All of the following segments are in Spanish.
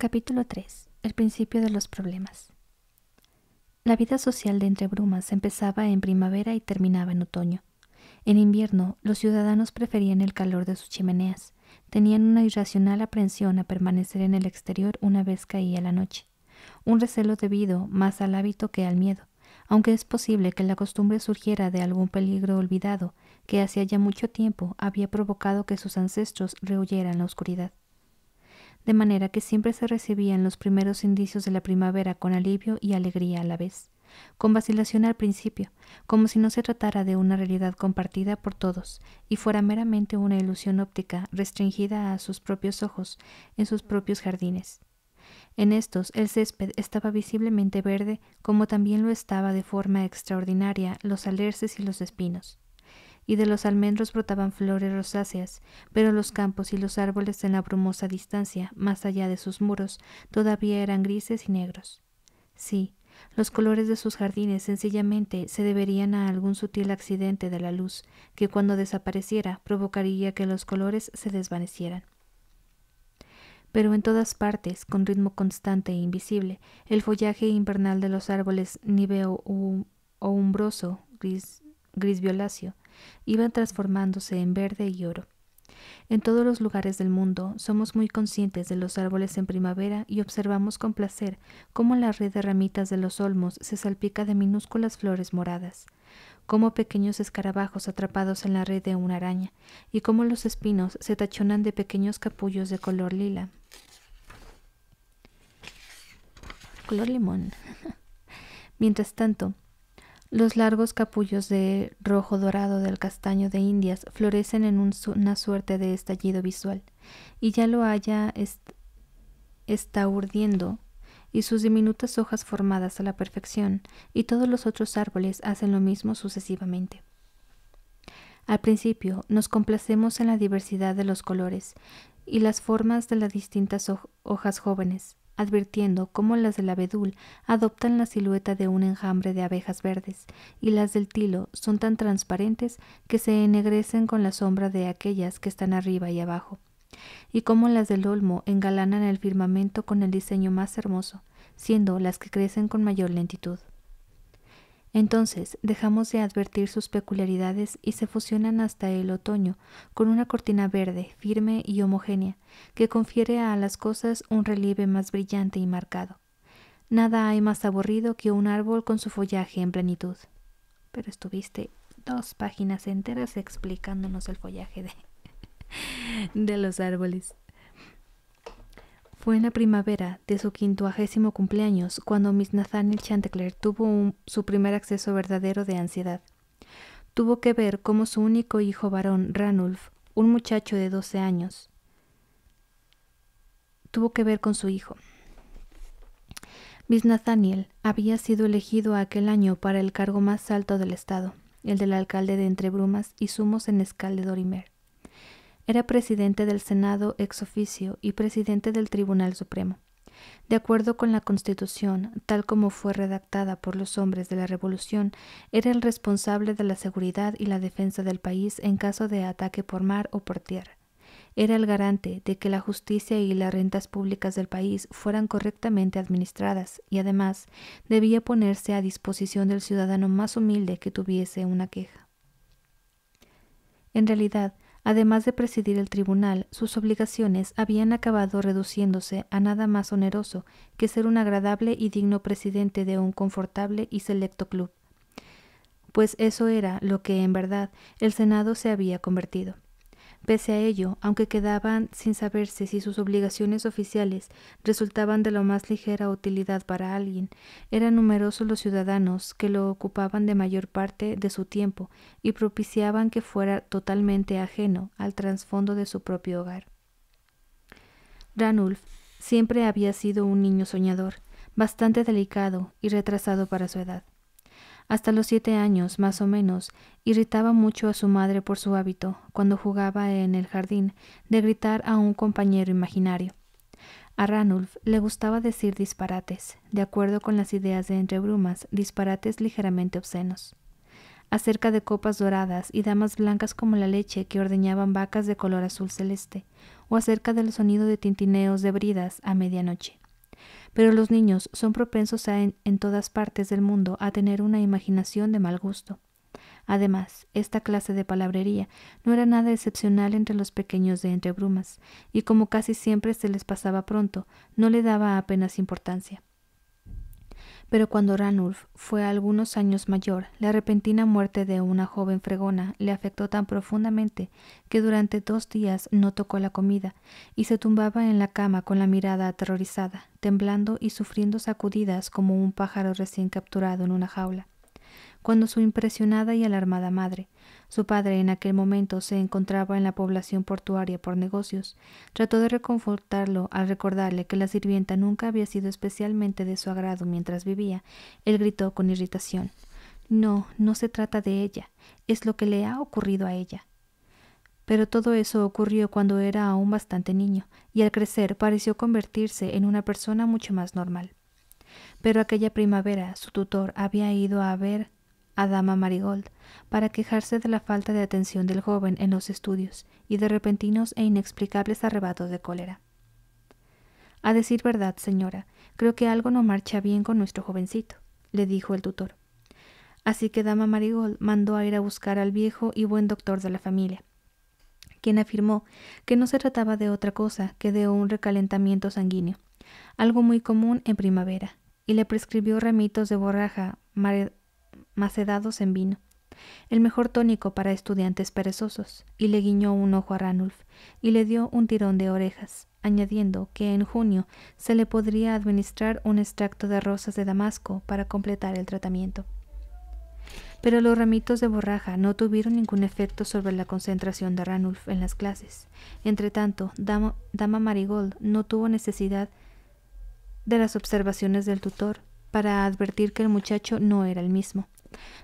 Capítulo 3. El principio de los problemas. La vida social de Entrebrumas empezaba en primavera y terminaba en otoño. En invierno, los ciudadanos preferían el calor de sus chimeneas. Tenían una irracional aprensión a permanecer en el exterior una vez caía la noche. Un recelo debido más al hábito que al miedo, aunque es posible que la costumbre surgiera de algún peligro olvidado que hacía ya mucho tiempo había provocado que sus ancestros rehuyeran la oscuridad de manera que siempre se recibían los primeros indicios de la primavera con alivio y alegría a la vez, con vacilación al principio, como si no se tratara de una realidad compartida por todos y fuera meramente una ilusión óptica restringida a sus propios ojos en sus propios jardines. En estos el césped estaba visiblemente verde, como también lo estaba de forma extraordinaria los alerces y los espinos y de los almendros brotaban flores rosáceas, pero los campos y los árboles en la brumosa distancia, más allá de sus muros, todavía eran grises y negros. Sí, los colores de sus jardines sencillamente se deberían a algún sutil accidente de la luz, que cuando desapareciera provocaría que los colores se desvanecieran. Pero en todas partes, con ritmo constante e invisible, el follaje invernal de los árboles niveo o umbroso, gris violáceo, iban transformándose en verde y oro. En todos los lugares del mundo somos muy conscientes de los árboles en primavera y observamos con placer cómo la red de ramitas de los olmos se salpica de minúsculas flores moradas, cómo pequeños escarabajos atrapados en la red de una araña y cómo los espinos se tachonan de pequeños capullos de color lila. Color limón. Mientras tanto, los largos capullos de rojo dorado del castaño de Indias florecen en una suerte de estallido visual, y ya lo haya está urdiendo, y sus diminutas hojas formadas a la perfección, y todos los otros árboles hacen lo mismo sucesivamente. Al principio nos complacemos en la diversidad de los colores y las formas de las distintas hojas jóvenes, advirtiendo cómo las del abedul adoptan la silueta de un enjambre de abejas verdes, y las del tilo son tan transparentes que se ennegrecen con la sombra de aquellas que están arriba y abajo, y cómo las del olmo engalanan el firmamento con el diseño más hermoso, siendo las que crecen con mayor lentitud. Entonces dejamos de advertir sus peculiaridades y se fusionan hasta el otoño con una cortina verde, firme y homogénea, que confiere a las cosas un relieve más brillante y marcado. Nada hay más aburrido que un árbol con su follaje en plenitud. Pero estuviste dos páginas enteras explicándonos el follaje de, de los árboles. Fue en la primavera de su quintoagésimo cumpleaños cuando Miss Nathaniel Chanticleer tuvo su primer acceso verdadero de ansiedad. Tuvo que ver cómo su único hijo varón, Ranulf, un muchacho de 12 años, tuvo que ver con su hijo. Miss Nathaniel había sido elegido aquel año para el cargo más alto del Estado, el del alcalde de Entrebrumas y sumos en Escal de Dorimer. Era presidente del Senado ex oficio y presidente del Tribunal Supremo. De acuerdo con la Constitución, tal como fue redactada por los hombres de la Revolución, era el responsable de la seguridad y la defensa del país en caso de ataque por mar o por tierra. Era el garante de que la justicia y las rentas públicas del país fueran correctamente administradas y además debía ponerse a disposición del ciudadano más humilde que tuviese una queja. En realidad, Además de presidir el tribunal, sus obligaciones habían acabado reduciéndose a nada más oneroso que ser un agradable y digno presidente de un confortable y selecto club. Pues eso era lo que en verdad el Senado se había convertido. Pese a ello, aunque quedaban sin saberse si sus obligaciones oficiales resultaban de la más ligera utilidad para alguien, eran numerosos los ciudadanos que lo ocupaban de mayor parte de su tiempo y propiciaban que fuera totalmente ajeno al trasfondo de su propio hogar. Ranulf siempre había sido un niño soñador, bastante delicado y retrasado para su edad. Hasta los siete años, más o menos, irritaba mucho a su madre por su hábito, cuando jugaba en el jardín, de gritar a un compañero imaginario. A Ranulf le gustaba decir disparates, de acuerdo con las ideas de Entrebrumas, disparates ligeramente obscenos. Acerca de copas doradas y damas blancas como la leche que ordeñaban vacas de color azul celeste, o acerca del sonido de tintineos de bridas a medianoche pero los niños son propensos a en, en todas partes del mundo a tener una imaginación de mal gusto. Además, esta clase de palabrería no era nada excepcional entre los pequeños de Entrebrumas, y como casi siempre se les pasaba pronto, no le daba apenas importancia. Pero cuando Ranulf fue algunos años mayor, la repentina muerte de una joven fregona le afectó tan profundamente que durante dos días no tocó la comida y se tumbaba en la cama con la mirada aterrorizada, temblando y sufriendo sacudidas como un pájaro recién capturado en una jaula. Cuando su impresionada y alarmada madre su padre en aquel momento se encontraba en la población portuaria por negocios. Trató de reconfortarlo al recordarle que la sirvienta nunca había sido especialmente de su agrado mientras vivía. Él gritó con irritación. No, no se trata de ella. Es lo que le ha ocurrido a ella. Pero todo eso ocurrió cuando era aún bastante niño, y al crecer pareció convertirse en una persona mucho más normal. Pero aquella primavera su tutor había ido a ver a dama Marigold para quejarse de la falta de atención del joven en los estudios y de repentinos e inexplicables arrebatos de cólera. A decir verdad, señora, creo que algo no marcha bien con nuestro jovencito, le dijo el tutor. Así que Dama Marigold mandó a ir a buscar al viejo y buen doctor de la familia, quien afirmó que no se trataba de otra cosa que de un recalentamiento sanguíneo, algo muy común en primavera, y le prescribió remitos de borraja, macedados en vino, el mejor tónico para estudiantes perezosos, y le guiñó un ojo a Ranulf, y le dio un tirón de orejas, añadiendo que en junio se le podría administrar un extracto de rosas de Damasco para completar el tratamiento. Pero los ramitos de borraja no tuvieron ningún efecto sobre la concentración de Ranulf en las clases. Entretanto, Dama, Dama Marigold no tuvo necesidad de las observaciones del tutor para advertir que el muchacho no era el mismo.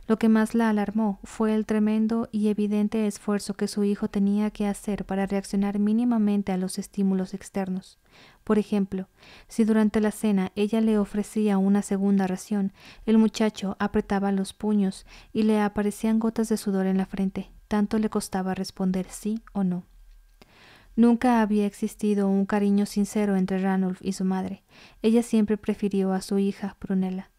Lo que más la alarmó fue el tremendo y evidente esfuerzo que su hijo tenía que hacer para reaccionar mínimamente a los estímulos externos. Por ejemplo, si durante la cena ella le ofrecía una segunda ración, el muchacho apretaba los puños y le aparecían gotas de sudor en la frente, tanto le costaba responder sí o no. Nunca había existido un cariño sincero entre Ranulf y su madre. Ella siempre prefirió a su hija, Brunella.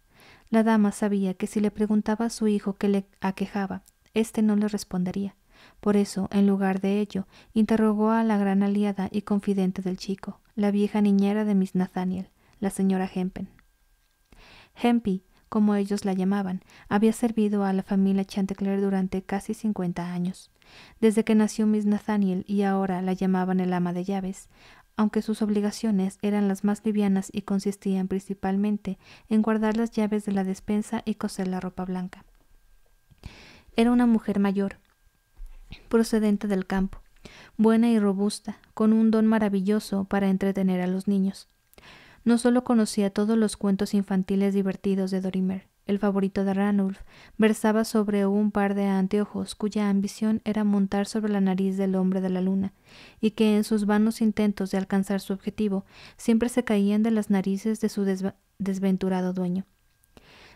La dama sabía que si le preguntaba a su hijo qué le aquejaba, éste no le respondería. Por eso, en lugar de ello, interrogó a la gran aliada y confidente del chico, la vieja niñera de Miss Nathaniel, la señora Hempen. Hempy, como ellos la llamaban, había servido a la familia Chanticleer durante casi cincuenta años. Desde que nació Miss Nathaniel y ahora la llamaban el ama de llaves, aunque sus obligaciones eran las más livianas y consistían principalmente en guardar las llaves de la despensa y coser la ropa blanca. Era una mujer mayor, procedente del campo, buena y robusta, con un don maravilloso para entretener a los niños. No solo conocía todos los cuentos infantiles divertidos de Dorimer, el favorito de Ranulf, versaba sobre un par de anteojos cuya ambición era montar sobre la nariz del hombre de la luna, y que en sus vanos intentos de alcanzar su objetivo siempre se caían de las narices de su desventurado dueño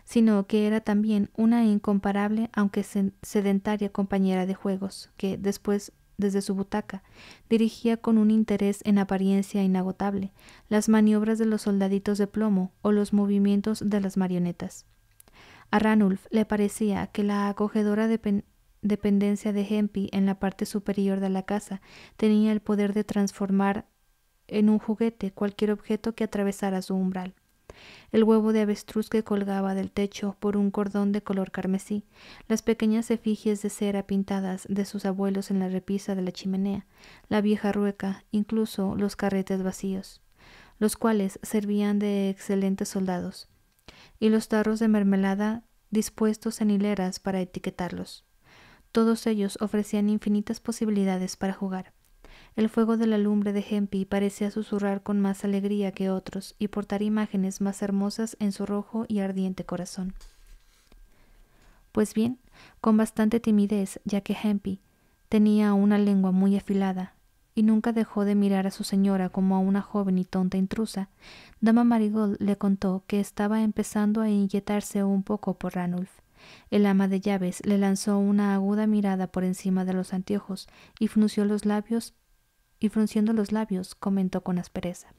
sino que era también una incomparable, aunque sedentaria compañera de juegos, que después, desde su butaca, dirigía con un interés en apariencia inagotable las maniobras de los soldaditos de plomo o los movimientos de las marionetas. A Ranulf le parecía que la acogedora dependencia de Hempi en la parte superior de la casa tenía el poder de transformar en un juguete cualquier objeto que atravesara su umbral. El huevo de avestruz que colgaba del techo por un cordón de color carmesí, las pequeñas efigies de cera pintadas de sus abuelos en la repisa de la chimenea, la vieja rueca, incluso los carretes vacíos, los cuales servían de excelentes soldados y los tarros de mermelada dispuestos en hileras para etiquetarlos. Todos ellos ofrecían infinitas posibilidades para jugar. El fuego de la lumbre de Hempy parecía susurrar con más alegría que otros y portar imágenes más hermosas en su rojo y ardiente corazón. Pues bien, con bastante timidez, ya que Hempy tenía una lengua muy afilada, y nunca dejó de mirar a su señora como a una joven y tonta intrusa, Dama Marigold le contó que estaba empezando a inquietarse un poco por Ranulf. El ama de llaves le lanzó una aguda mirada por encima de los anteojos y frunció los labios y frunciendo los labios comentó con aspereza.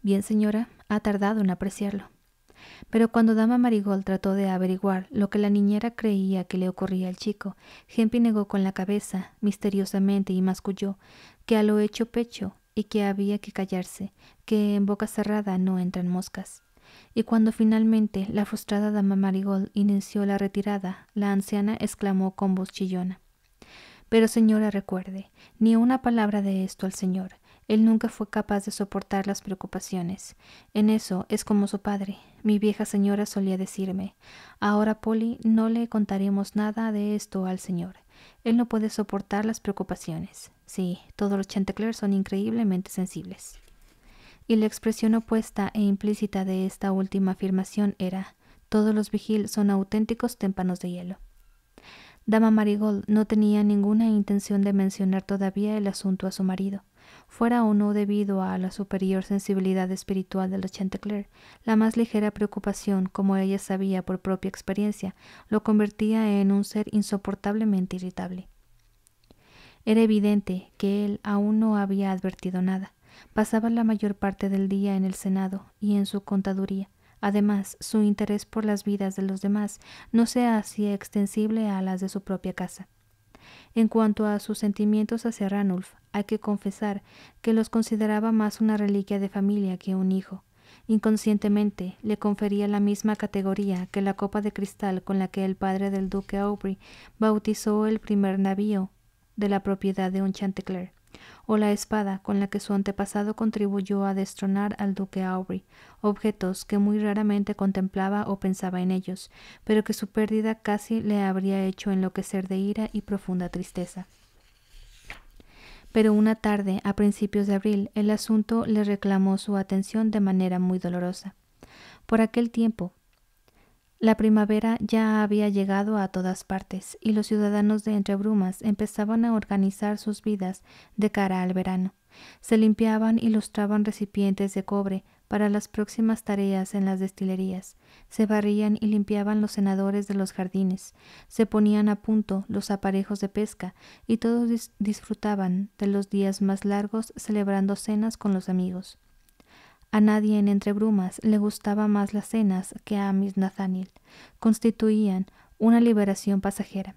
Bien, señora, ha tardado en apreciarlo. Pero cuando Dama Marigold trató de averiguar lo que la niñera creía que le ocurría al chico, Hempy negó con la cabeza, misteriosamente, y masculló que a lo hecho pecho y que había que callarse, que en boca cerrada no entran moscas. Y cuando finalmente la frustrada Dama Marigold inició la retirada, la anciana exclamó con voz chillona. Pero señora, recuerde, ni una palabra de esto al señor. Él nunca fue capaz de soportar las preocupaciones. En eso es como su padre. Mi vieja señora solía decirme Ahora, Polly, no le contaremos nada de esto al señor. Él no puede soportar las preocupaciones. Sí, todos los Chanticleers son increíblemente sensibles. Y la expresión opuesta e implícita de esta última afirmación era todos los vigil son auténticos témpanos de hielo. Dama Marigold no tenía ninguna intención de mencionar todavía el asunto a su marido fuera o no debido a la superior sensibilidad espiritual de la Chantecler, la más ligera preocupación, como ella sabía por propia experiencia, lo convertía en un ser insoportablemente irritable. Era evidente que él aún no había advertido nada. Pasaba la mayor parte del día en el Senado y en su contaduría. Además, su interés por las vidas de los demás no se hacía extensible a las de su propia casa. En cuanto a sus sentimientos hacia Ranulf, hay que confesar que los consideraba más una reliquia de familia que un hijo. Inconscientemente le confería la misma categoría que la copa de cristal con la que el padre del duque Aubrey bautizó el primer navío de la propiedad de un Chanticleer o la espada con la que su antepasado contribuyó a destronar al duque Aubrey, objetos que muy raramente contemplaba o pensaba en ellos, pero que su pérdida casi le habría hecho enloquecer de ira y profunda tristeza. Pero una tarde, a principios de abril, el asunto le reclamó su atención de manera muy dolorosa. Por aquel tiempo, la primavera ya había llegado a todas partes y los ciudadanos de Entrebrumas empezaban a organizar sus vidas de cara al verano. Se limpiaban y lustraban recipientes de cobre para las próximas tareas en las destilerías, se barrían y limpiaban los senadores de los jardines, se ponían a punto los aparejos de pesca y todos disfrutaban de los días más largos celebrando cenas con los amigos. A nadie en Entre Brumas le gustaba más las cenas que a Miss Nathaniel. Constituían una liberación pasajera.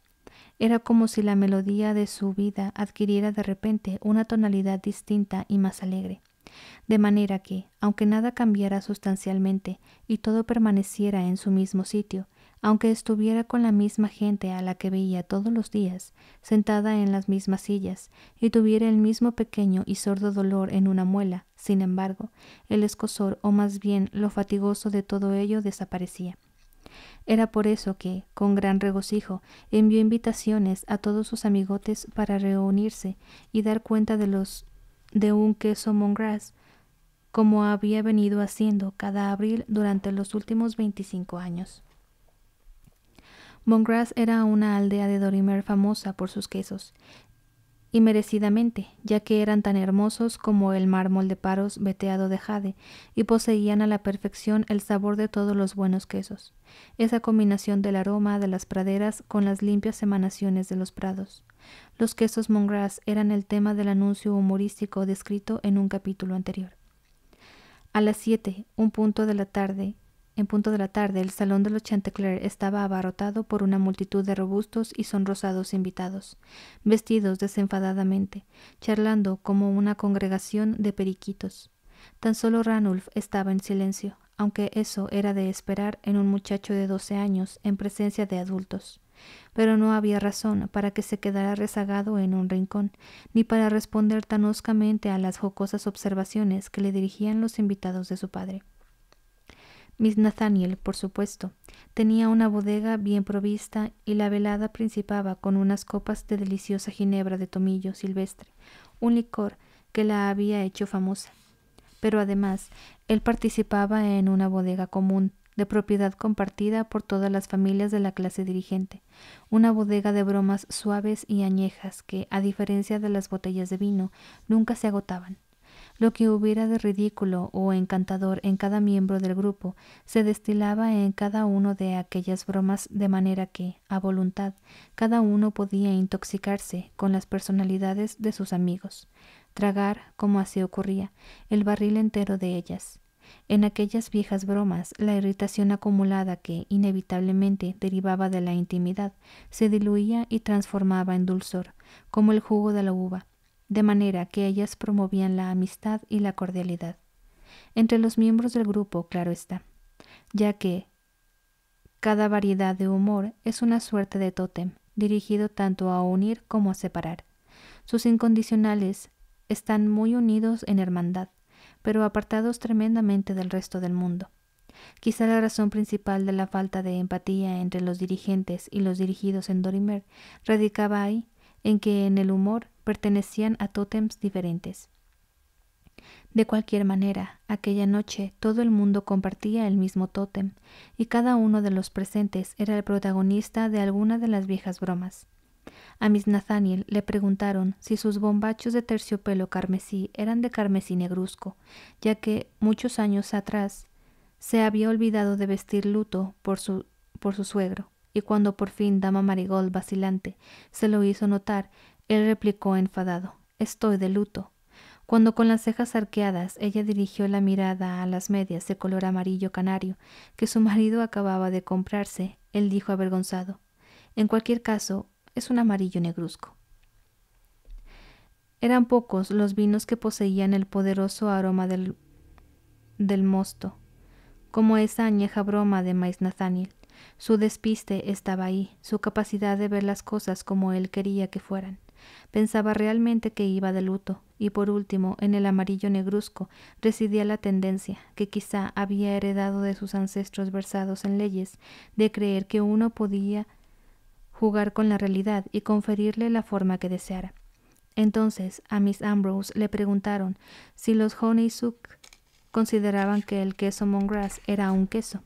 Era como si la melodía de su vida adquiriera de repente una tonalidad distinta y más alegre. De manera que, aunque nada cambiara sustancialmente y todo permaneciera en su mismo sitio, aunque estuviera con la misma gente a la que veía todos los días, sentada en las mismas sillas, y tuviera el mismo pequeño y sordo dolor en una muela, sin embargo, el escosor, o más bien lo fatigoso de todo ello, desaparecía. Era por eso que, con gran regocijo, envió invitaciones a todos sus amigotes para reunirse y dar cuenta de los de un queso Mongras, como había venido haciendo cada abril durante los últimos veinticinco años. Mongras era una aldea de Dorimer famosa por sus quesos, y merecidamente, ya que eran tan hermosos como el mármol de Paros veteado de jade, y poseían a la perfección el sabor de todos los buenos quesos, esa combinación del aroma de las praderas con las limpias emanaciones de los prados. Los quesos Mongras eran el tema del anuncio humorístico descrito en un capítulo anterior. A las siete, un punto de la tarde, en punto de la tarde, el salón de los Chantecler estaba abarrotado por una multitud de robustos y sonrosados invitados, vestidos desenfadadamente, charlando como una congregación de periquitos. Tan solo Ranulf estaba en silencio, aunque eso era de esperar en un muchacho de doce años en presencia de adultos. Pero no había razón para que se quedara rezagado en un rincón, ni para responder tan hoscamente a las jocosas observaciones que le dirigían los invitados de su padre. Miss Nathaniel, por supuesto, tenía una bodega bien provista y la velada principaba con unas copas de deliciosa ginebra de tomillo silvestre, un licor que la había hecho famosa. Pero además, él participaba en una bodega común, de propiedad compartida por todas las familias de la clase dirigente, una bodega de bromas suaves y añejas que, a diferencia de las botellas de vino, nunca se agotaban. Lo que hubiera de ridículo o encantador en cada miembro del grupo se destilaba en cada uno de aquellas bromas de manera que, a voluntad, cada uno podía intoxicarse con las personalidades de sus amigos, tragar, como así ocurría, el barril entero de ellas. En aquellas viejas bromas, la irritación acumulada que inevitablemente derivaba de la intimidad se diluía y transformaba en dulzor, como el jugo de la uva, de manera que ellas promovían la amistad y la cordialidad entre los miembros del grupo, claro está, ya que cada variedad de humor es una suerte de tótem dirigido tanto a unir como a separar. Sus incondicionales están muy unidos en hermandad, pero apartados tremendamente del resto del mundo. Quizá la razón principal de la falta de empatía entre los dirigentes y los dirigidos en Dorimer radicaba ahí en que en el humor pertenecían a tótems diferentes. De cualquier manera, aquella noche todo el mundo compartía el mismo tótem, y cada uno de los presentes era el protagonista de alguna de las viejas bromas. A Miss Nathaniel le preguntaron si sus bombachos de terciopelo carmesí eran de carmesí negruzco, ya que muchos años atrás se había olvidado de vestir luto por su, por su suegro, y cuando por fin Dama Marigold vacilante se lo hizo notar, él replicó enfadado, Estoy de luto. Cuando con las cejas arqueadas ella dirigió la mirada a las medias de color amarillo canario que su marido acababa de comprarse, él dijo avergonzado, En cualquier caso, es un amarillo negruzco. Eran pocos los vinos que poseían el poderoso aroma del, del mosto, como esa añeja broma de Maíz Nathaniel. Su despiste estaba ahí, su capacidad de ver las cosas como él quería que fueran. Pensaba realmente que iba de luto, y por último, en el amarillo negruzco residía la tendencia, que quizá había heredado de sus ancestros versados en leyes, de creer que uno podía jugar con la realidad y conferirle la forma que deseara. Entonces a Miss Ambrose le preguntaron si los Suk consideraban que el queso Mongrass era un queso.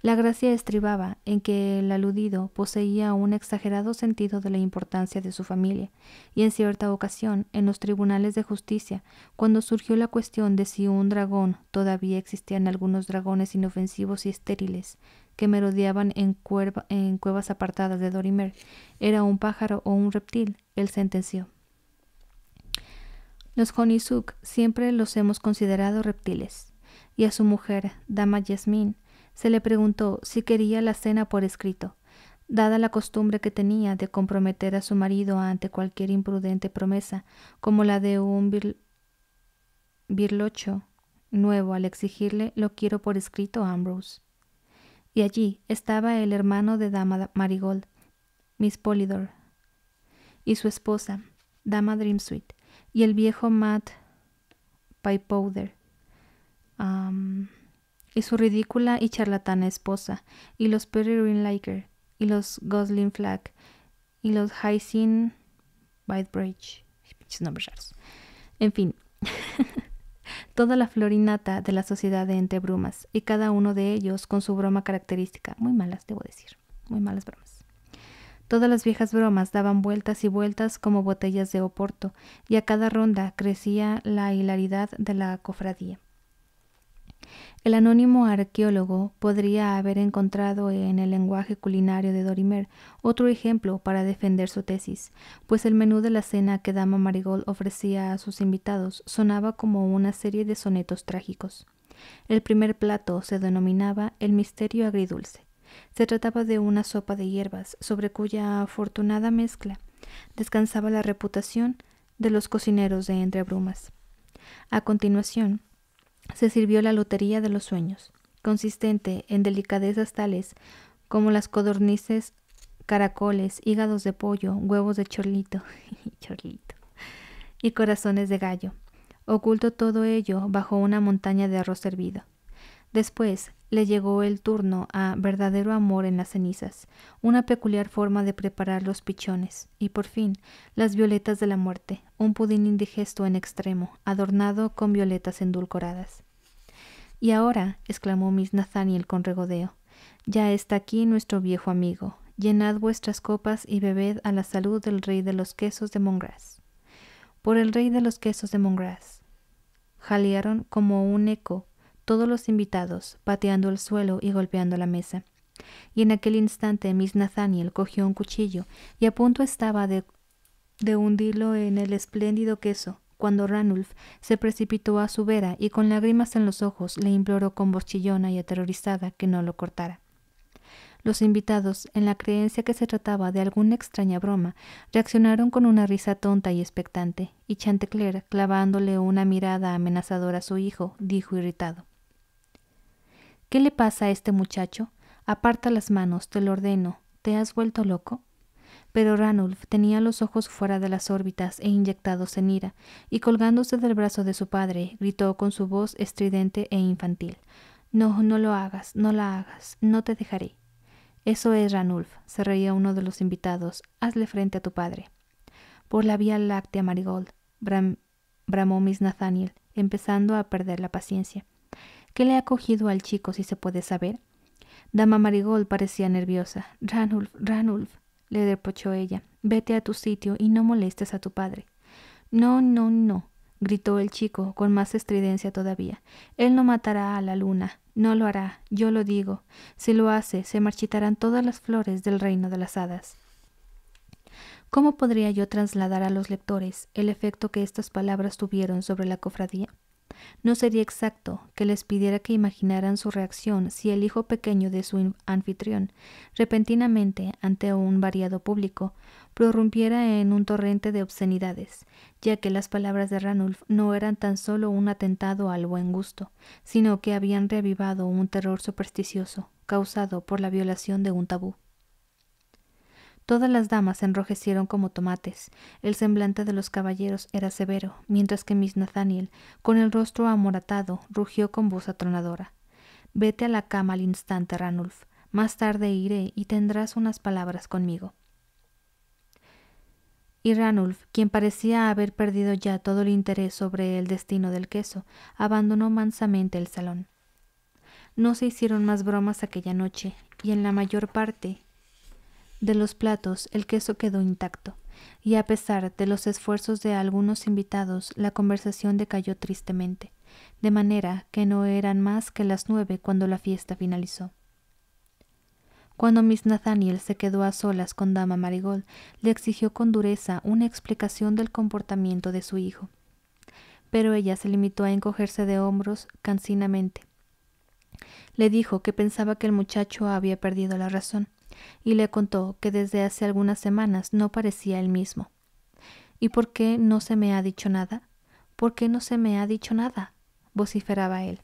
La gracia estribaba en que el aludido poseía un exagerado sentido de la importancia de su familia, y en cierta ocasión, en los tribunales de justicia, cuando surgió la cuestión de si un dragón, todavía existían algunos dragones inofensivos y estériles, que merodeaban en, cuevas apartadas de Dorimer, era un pájaro o un reptil, él sentenció. Los Honisuk siempre los hemos considerado reptiles, y a su mujer, Dama Yasmín, se le preguntó si quería la cena por escrito, dada la costumbre que tenía de comprometer a su marido ante cualquier imprudente promesa, como la de un birlocho nuevo al exigirle lo quiero por escrito Ambrose. Y allí estaba el hermano de Dama Marigold, Miss Polidor, y su esposa, Dama Dreamsweet, y el viejo Matt Pipowder y su ridícula y charlatana esposa, y los Perry Liker, y los Gosling Flag, y los Hysin Whitebridge. En fin, toda la florinata de la sociedad de Entre y cada uno de ellos con su broma característica. Muy malas, debo decir, muy malas bromas. Todas las viejas bromas daban vueltas y vueltas como botellas de oporto, y a cada ronda crecía la hilaridad de la cofradía. El anónimo arqueólogo podría haber encontrado en el lenguaje culinario de Dorimer otro ejemplo para defender su tesis, pues el menú de la cena que Dama Marigold ofrecía a sus invitados sonaba como una serie de sonetos trágicos. El primer plato se denominaba el misterio agridulce. Se trataba de una sopa de hierbas sobre cuya afortunada mezcla descansaba la reputación de los cocineros de entre brumas. A continuación, se sirvió la lotería de los sueños, consistente en delicadezas tales como las codornices, caracoles, hígados de pollo, huevos de chorlito, y corazones de gallo, oculto todo ello bajo una montaña de arroz hervido. Después le llegó el turno a verdadero amor en las cenizas, una peculiar forma de preparar los pichones, y por fin las violetas de la muerte, un pudín indigesto en extremo, adornado con violetas endulcoradas. Y ahora, exclamó Miss Nathaniel con regodeo, ya está aquí nuestro viejo amigo. Llenad vuestras copas y bebed a la salud del rey de los quesos de Mongras. Por el rey de los quesos de Mongras. Jalearon como un eco todos los invitados, pateando el suelo y golpeando la mesa. Y en aquel instante Miss Nathaniel cogió un cuchillo y a punto estaba de, de hundirlo en el espléndido queso, cuando Ranulf se precipitó a su vera y con lágrimas en los ojos le imploró con voz chillona y aterrorizada que no lo cortara. Los invitados, en la creencia que se trataba de alguna extraña broma, reaccionaron con una risa tonta y expectante, y Chantecler, clavándole una mirada amenazadora a su hijo, dijo irritado ¿Qué le pasa a este muchacho? Aparta las manos, te lo ordeno. ¿Te has vuelto loco? pero Ranulf tenía los ojos fuera de las órbitas e inyectados en ira, y colgándose del brazo de su padre, gritó con su voz estridente e infantil No, no lo hagas, no la hagas, no te dejaré. Eso es, Ranulf, se reía uno de los invitados, hazle frente a tu padre. Por la vía láctea, Marigold, bramó Miss Nathaniel, empezando a perder la paciencia. ¿Qué le ha cogido al chico, si se puede saber? Dama Marigold parecía nerviosa. Ranulf, Ranulf le depochó ella. Vete a tu sitio y no molestes a tu padre. No, no, no, gritó el chico con más estridencia todavía. Él no matará a la luna, no lo hará, yo lo digo. Si lo hace, se marchitarán todas las flores del reino de las hadas. ¿Cómo podría yo trasladar a los lectores el efecto que estas palabras tuvieron sobre la cofradía? No sería exacto que les pidiera que imaginaran su reacción si el hijo pequeño de su anfitrión, repentinamente ante un variado público, prorrumpiera en un torrente de obscenidades, ya que las palabras de Ranulf no eran tan solo un atentado al buen gusto, sino que habían reavivado un terror supersticioso causado por la violación de un tabú. Todas las damas se enrojecieron como tomates. El semblante de los caballeros era severo, mientras que Miss Nathaniel, con el rostro amoratado, rugió con voz atronadora. Vete a la cama al instante, Ranulf. Más tarde iré y tendrás unas palabras conmigo. Y Ranulf, quien parecía haber perdido ya todo el interés sobre el destino del queso, abandonó mansamente el salón. No se hicieron más bromas aquella noche, y en la mayor parte de los platos el queso quedó intacto, y a pesar de los esfuerzos de algunos invitados la conversación decayó tristemente, de manera que no eran más que las nueve cuando la fiesta finalizó. Cuando Miss Nathaniel se quedó a solas con Dama Marigold, le exigió con dureza una explicación del comportamiento de su hijo. Pero ella se limitó a encogerse de hombros cansinamente. Le dijo que pensaba que el muchacho había perdido la razón, y le contó que desde hace algunas semanas no parecía el mismo. ¿Y por qué no se me ha dicho nada? ¿Por qué no se me ha dicho nada? vociferaba él.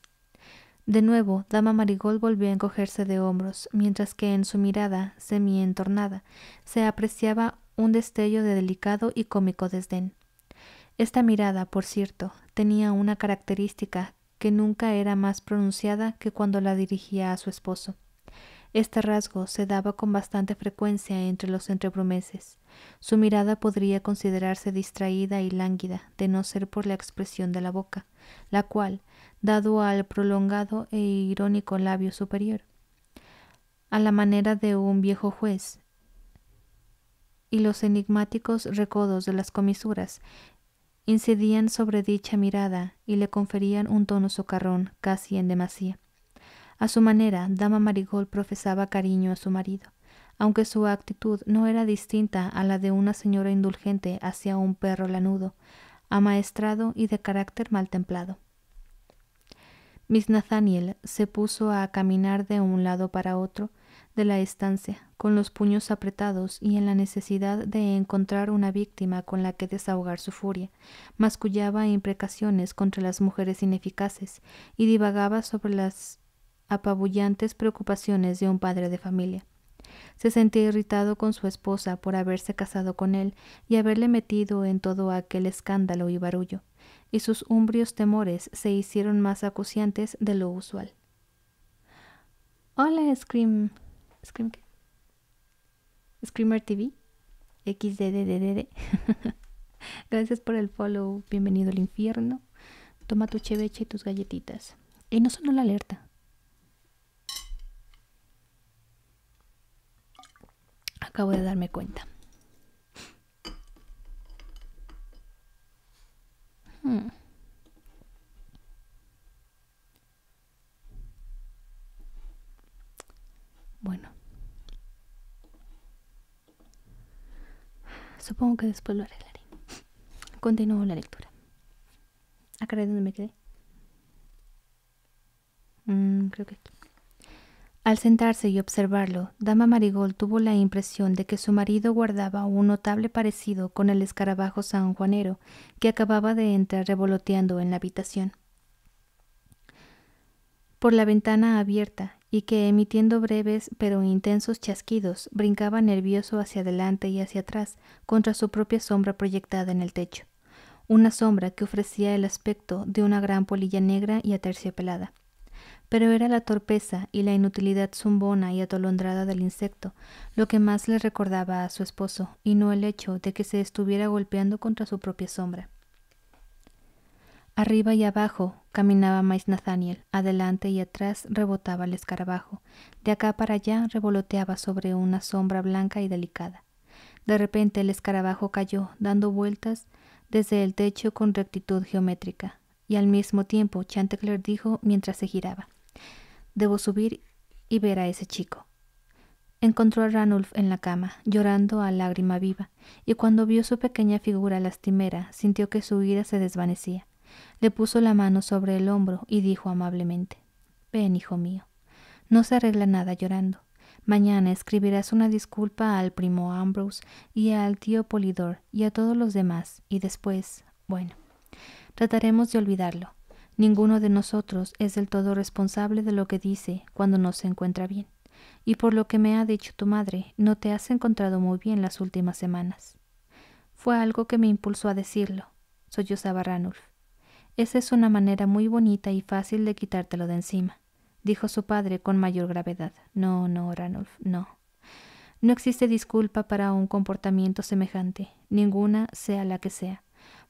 De nuevo, Dama Marigold volvió a encogerse de hombros, mientras que en su mirada, semi-entornada, se apreciaba un destello de delicado y cómico desdén. Esta mirada, por cierto, tenía una característica que nunca era más pronunciada que cuando la dirigía a su esposo. Este rasgo se daba con bastante frecuencia entre los entrebrumeses. Su mirada podría considerarse distraída y lánguida, de no ser por la expresión de la boca, la cual, dado al prolongado e irónico labio superior, a la manera de un viejo juez, y los enigmáticos recodos de las comisuras incidían sobre dicha mirada y le conferían un tono socarrón casi en demasía. A su manera, Dama Marigold profesaba cariño a su marido, aunque su actitud no era distinta a la de una señora indulgente hacia un perro lanudo, amaestrado y de carácter mal templado. Miss Nathaniel se puso a caminar de un lado para otro de la estancia, con los puños apretados y en la necesidad de encontrar una víctima con la que desahogar su furia, mascullaba imprecaciones contra las mujeres ineficaces y divagaba sobre las apabullantes preocupaciones de un padre de familia. Se sentía irritado con su esposa por haberse casado con él y haberle metido en todo aquel escándalo y barullo, y sus umbrios temores se hicieron más acuciantes de lo usual. Hola, Scream. ¿Scream qué? Screamer TV. XDDDD. Gracias por el follow. Bienvenido al infierno. Toma tu cheveche y tus galletitas. Y no sonó la alerta. Acabo de darme cuenta. Hmm. Bueno. Supongo que después lo arreglaré. Continúo la lectura. Acá de donde me quedé. Mm, creo que aquí. Al sentarse y observarlo, Dama Marigold tuvo la impresión de que su marido guardaba un notable parecido con el escarabajo sanjuanero que acababa de entrar revoloteando en la habitación. Por la ventana abierta, y que emitiendo breves pero intensos chasquidos, brincaba nervioso hacia adelante y hacia atrás contra su propia sombra proyectada en el techo, una sombra que ofrecía el aspecto de una gran polilla negra y aterciopelada pero era la torpeza y la inutilidad zumbona y atolondrada del insecto lo que más le recordaba a su esposo, y no el hecho de que se estuviera golpeando contra su propia sombra. Arriba y abajo caminaba Mais Nathaniel, adelante y atrás rebotaba el escarabajo, de acá para allá revoloteaba sobre una sombra blanca y delicada. De repente el escarabajo cayó, dando vueltas desde el techo con rectitud geométrica y al mismo tiempo Chanticleer dijo mientras se giraba, Debo subir y ver a ese chico. Encontró a Ranulf en la cama, llorando a lágrima viva, y cuando vio su pequeña figura lastimera, sintió que su ira se desvanecía. Le puso la mano sobre el hombro y dijo amablemente, Ven, hijo mío, no se arregla nada llorando. Mañana escribirás una disculpa al primo Ambrose y al tío Polidor y a todos los demás, y después, bueno, Trataremos de olvidarlo. Ninguno de nosotros es del todo responsable de lo que dice cuando no se encuentra bien. Y por lo que me ha dicho tu madre, no te has encontrado muy bien las últimas semanas. Fue algo que me impulsó a decirlo, sollozaba Ranulf. Esa es una manera muy bonita y fácil de quitártelo de encima, dijo su padre con mayor gravedad. No, no, Ranulf, no. No existe disculpa para un comportamiento semejante, ninguna sea la que sea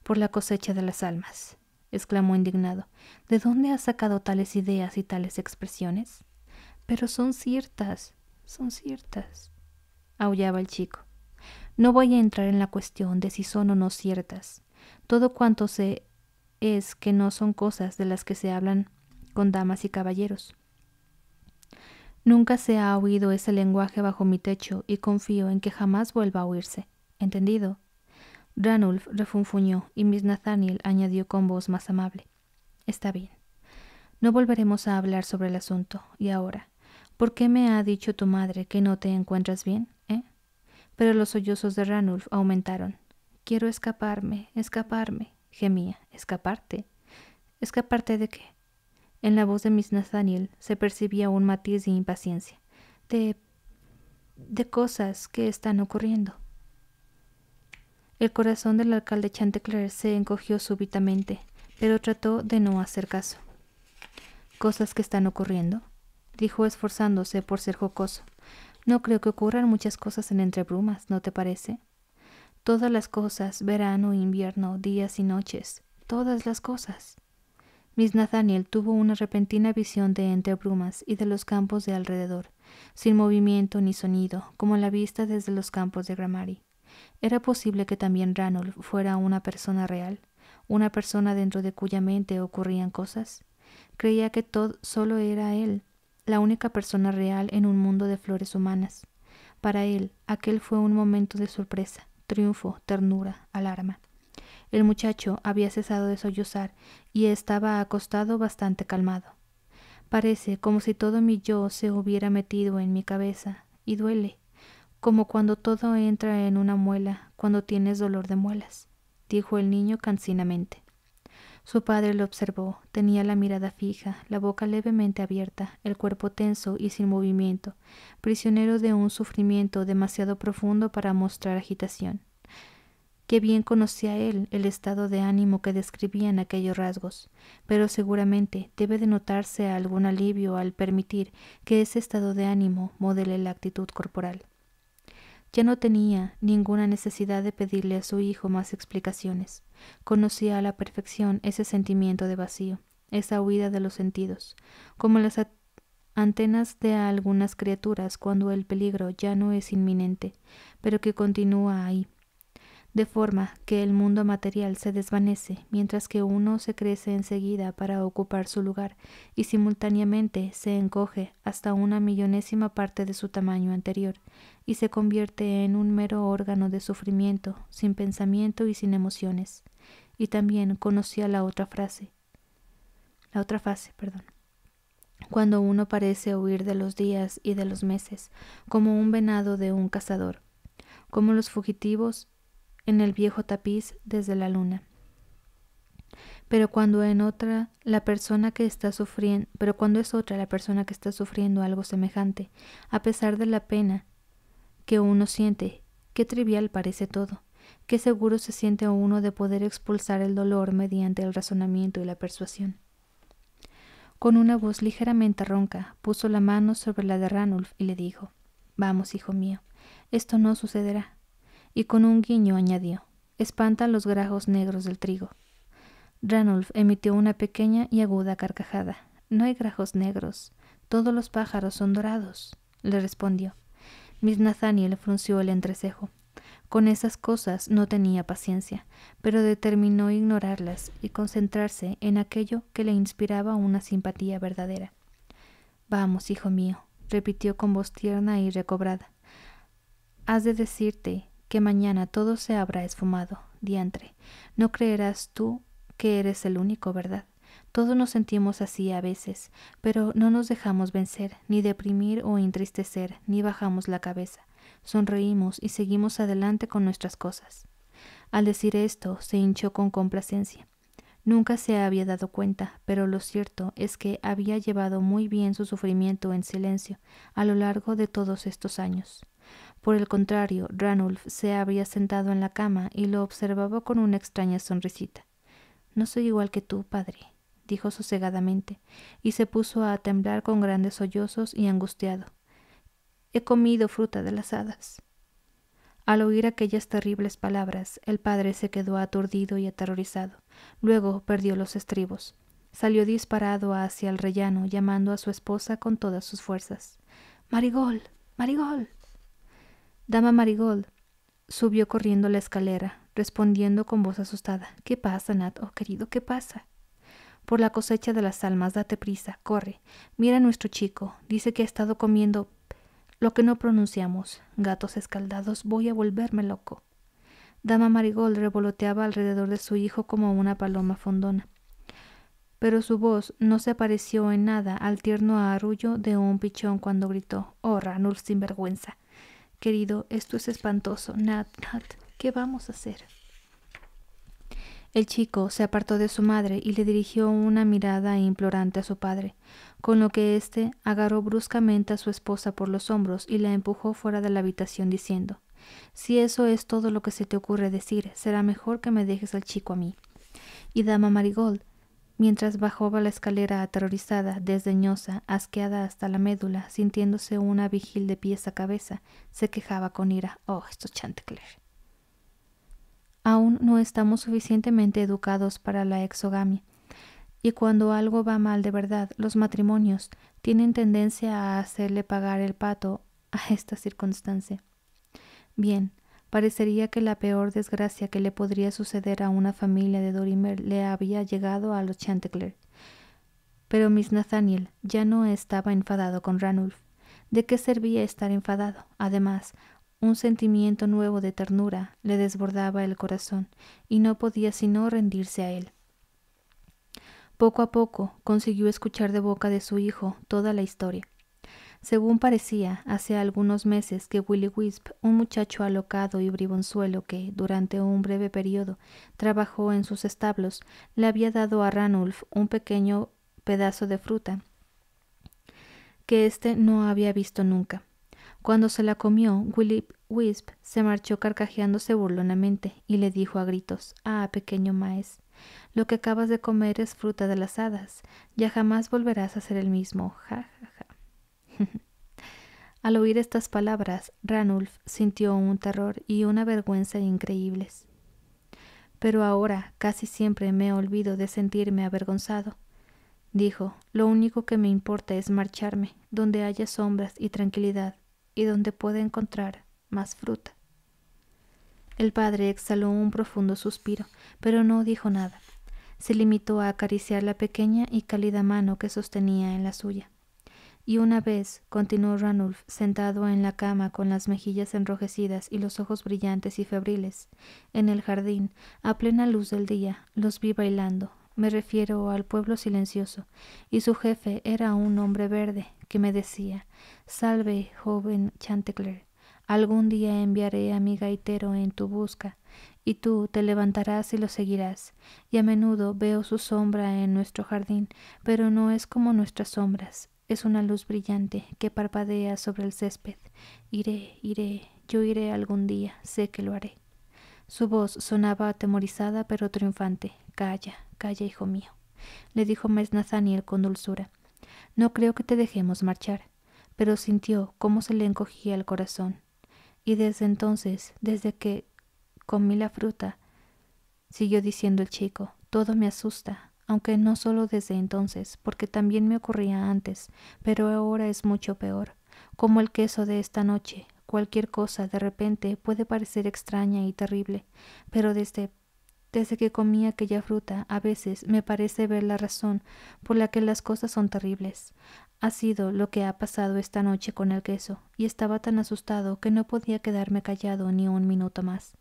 por la cosecha de las almas, exclamó indignado. ¿De dónde has sacado tales ideas y tales expresiones? Pero son ciertas, son ciertas, aullaba el chico. No voy a entrar en la cuestión de si son o no ciertas. Todo cuanto sé es que no son cosas de las que se hablan con damas y caballeros. Nunca se ha oído ese lenguaje bajo mi techo y confío en que jamás vuelva a oírse. ¿Entendido? Ranulf refunfuñó y Miss Nathaniel añadió con voz más amable. Está bien. No volveremos a hablar sobre el asunto. Y ahora, ¿por qué me ha dicho tu madre que no te encuentras bien, eh? Pero los sollozos de Ranulf aumentaron. Quiero escaparme, escaparme, gemía. ¿Escaparte? ¿Escaparte de qué? En la voz de Miss Nathaniel se percibía un matiz de impaciencia, de... de cosas que están ocurriendo. El corazón del alcalde Chantecler se encogió súbitamente, pero trató de no hacer caso. Cosas que están ocurriendo, dijo esforzándose por ser jocoso. No creo que ocurran muchas cosas en Entrebrumas, ¿no te parece? Todas las cosas, verano, invierno, días y noches, todas las cosas. Miss Nathaniel tuvo una repentina visión de Entrebrumas y de los campos de alrededor, sin movimiento ni sonido, como la vista desde los campos de Gramari. Era posible que también Ranulf fuera una persona real, una persona dentro de cuya mente ocurrían cosas. Creía que Todd solo era él, la única persona real en un mundo de flores humanas. Para él, aquel fue un momento de sorpresa, triunfo, ternura, alarma. El muchacho había cesado de sollozar y estaba acostado bastante calmado. Parece como si todo mi yo se hubiera metido en mi cabeza, y duele, como cuando todo entra en una muela, cuando tienes dolor de muelas, dijo el niño cansinamente. Su padre lo observó, tenía la mirada fija, la boca levemente abierta, el cuerpo tenso y sin movimiento, prisionero de un sufrimiento demasiado profundo para mostrar agitación. Qué bien conocía él el estado de ánimo que describían aquellos rasgos, pero seguramente debe de notarse algún alivio al permitir que ese estado de ánimo modele la actitud corporal. Ya no tenía ninguna necesidad de pedirle a su hijo más explicaciones. Conocía a la perfección ese sentimiento de vacío, esa huida de los sentidos, como las antenas de algunas criaturas cuando el peligro ya no es inminente, pero que continúa ahí, de forma que el mundo material se desvanece mientras que uno se crece enseguida para ocupar su lugar y simultáneamente se encoge hasta una millonésima parte de su tamaño anterior y se convierte en un mero órgano de sufrimiento, sin pensamiento y sin emociones. Y también conocía la otra frase, la otra fase, perdón cuando uno parece huir de los días y de los meses, como un venado de un cazador, como los fugitivos en el viejo tapiz desde la luna. Pero cuando en otra la persona que está sufriendo, pero cuando es otra la persona que está sufriendo algo semejante, a pesar de la pena que uno siente, qué trivial parece todo, qué seguro se siente uno de poder expulsar el dolor mediante el razonamiento y la persuasión. Con una voz ligeramente ronca, puso la mano sobre la de Ranulf y le dijo Vamos, hijo mío, esto no sucederá y con un guiño añadió Espanta los grajos negros del trigo. Ranulf emitió una pequeña y aguda carcajada. No hay grajos negros. Todos los pájaros son dorados, le respondió. Miss Nathaniel frunció el entrecejo. Con esas cosas no tenía paciencia, pero determinó ignorarlas y concentrarse en aquello que le inspiraba una simpatía verdadera. Vamos, hijo mío, repitió con voz tierna y recobrada. Has de decirte que mañana todo se habrá esfumado, diantre. No creerás tú que eres el único, ¿verdad? Todos nos sentimos así a veces, pero no nos dejamos vencer, ni deprimir o entristecer, ni bajamos la cabeza. Sonreímos y seguimos adelante con nuestras cosas. Al decir esto, se hinchó con complacencia. Nunca se había dado cuenta, pero lo cierto es que había llevado muy bien su sufrimiento en silencio a lo largo de todos estos años. Por el contrario, Ranulf se había sentado en la cama y lo observaba con una extraña sonrisita. No soy igual que tú, padre, dijo sosegadamente, y se puso a temblar con grandes sollozos y angustiado. He comido fruta de las hadas. Al oír aquellas terribles palabras, el padre se quedó aturdido y aterrorizado. Luego perdió los estribos. Salió disparado hacia el rellano, llamando a su esposa con todas sus fuerzas. Marigol. Marigol. Dama Marigold subió corriendo la escalera, respondiendo con voz asustada. ¿Qué pasa, Nat? Oh, querido, ¿qué pasa? Por la cosecha de las almas, date prisa, corre. Mira a nuestro chico. Dice que ha estado comiendo lo que no pronunciamos. Gatos escaldados, voy a volverme loco. Dama Marigold revoloteaba alrededor de su hijo como una paloma fondona. Pero su voz no se pareció en nada al tierno arrullo de un pichón cuando gritó: ¡Oh, Ranul, sinvergüenza! Querido, esto es espantoso. Nat, Nat, ¿qué vamos a hacer? El chico se apartó de su madre y le dirigió una mirada implorante a su padre, con lo que éste agarró bruscamente a su esposa por los hombros y la empujó fuera de la habitación diciendo Si eso es todo lo que se te ocurre decir, será mejor que me dejes al chico a mí. Y dama Marigold mientras bajaba la escalera aterrorizada, desdeñosa, asqueada hasta la médula, sintiéndose una vigil de pies a cabeza, se quejaba con ira. Oh, esto Chantecler. Aún no estamos suficientemente educados para la exogamia, y cuando algo va mal de verdad, los matrimonios tienen tendencia a hacerle pagar el pato a esta circunstancia. Bien, Parecería que la peor desgracia que le podría suceder a una familia de Dorimer le había llegado a los Chanticleer. Pero Miss Nathaniel ya no estaba enfadado con Ranulf. ¿De qué servía estar enfadado? Además, un sentimiento nuevo de ternura le desbordaba el corazón y no podía sino rendirse a él. Poco a poco consiguió escuchar de boca de su hijo toda la historia según parecía, hace algunos meses que Willy Wisp, un muchacho alocado y bribonzuelo que, durante un breve periodo, trabajó en sus establos, le había dado a Ranulf un pequeño pedazo de fruta que éste no había visto nunca. Cuando se la comió, Willy Wisp se marchó carcajeándose burlonamente y le dijo a gritos Ah, pequeño maes, lo que acabas de comer es fruta de las hadas. Ya jamás volverás a ser el mismo. Ja, ja, Al oír estas palabras, Ranulf sintió un terror y una vergüenza increíbles. Pero ahora casi siempre me olvido de sentirme avergonzado. Dijo, lo único que me importa es marcharme, donde haya sombras y tranquilidad, y donde pueda encontrar más fruta. El padre exhaló un profundo suspiro, pero no dijo nada. Se limitó a acariciar la pequeña y cálida mano que sostenía en la suya. Y una vez, continuó Ranulf, sentado en la cama con las mejillas enrojecidas y los ojos brillantes y febriles, en el jardín, a plena luz del día, los vi bailando. Me refiero al pueblo silencioso, y su jefe era un hombre verde, que me decía Salve, joven Chantecler, algún día enviaré a mi gaitero en tu busca, y tú te levantarás y lo seguirás, y a menudo veo su sombra en nuestro jardín, pero no es como nuestras sombras, es una luz brillante que parpadea sobre el césped. Iré, iré, yo iré algún día, sé que lo haré. Su voz sonaba atemorizada pero triunfante. Calla, calla, hijo mío, le dijo Mes con dulzura. No creo que te dejemos marchar, pero sintió cómo se le encogía el corazón. Y desde entonces, desde que comí la fruta, siguió diciendo el chico, todo me asusta, aunque no solo desde entonces, porque también me ocurría antes, pero ahora es mucho peor, como el queso de esta noche. Cualquier cosa de repente puede parecer extraña y terrible, pero desde desde que comí aquella fruta, a veces me parece ver la razón por la que las cosas son terribles. Ha sido lo que ha pasado esta noche con el queso, y estaba tan asustado que no podía quedarme callado ni un minuto más.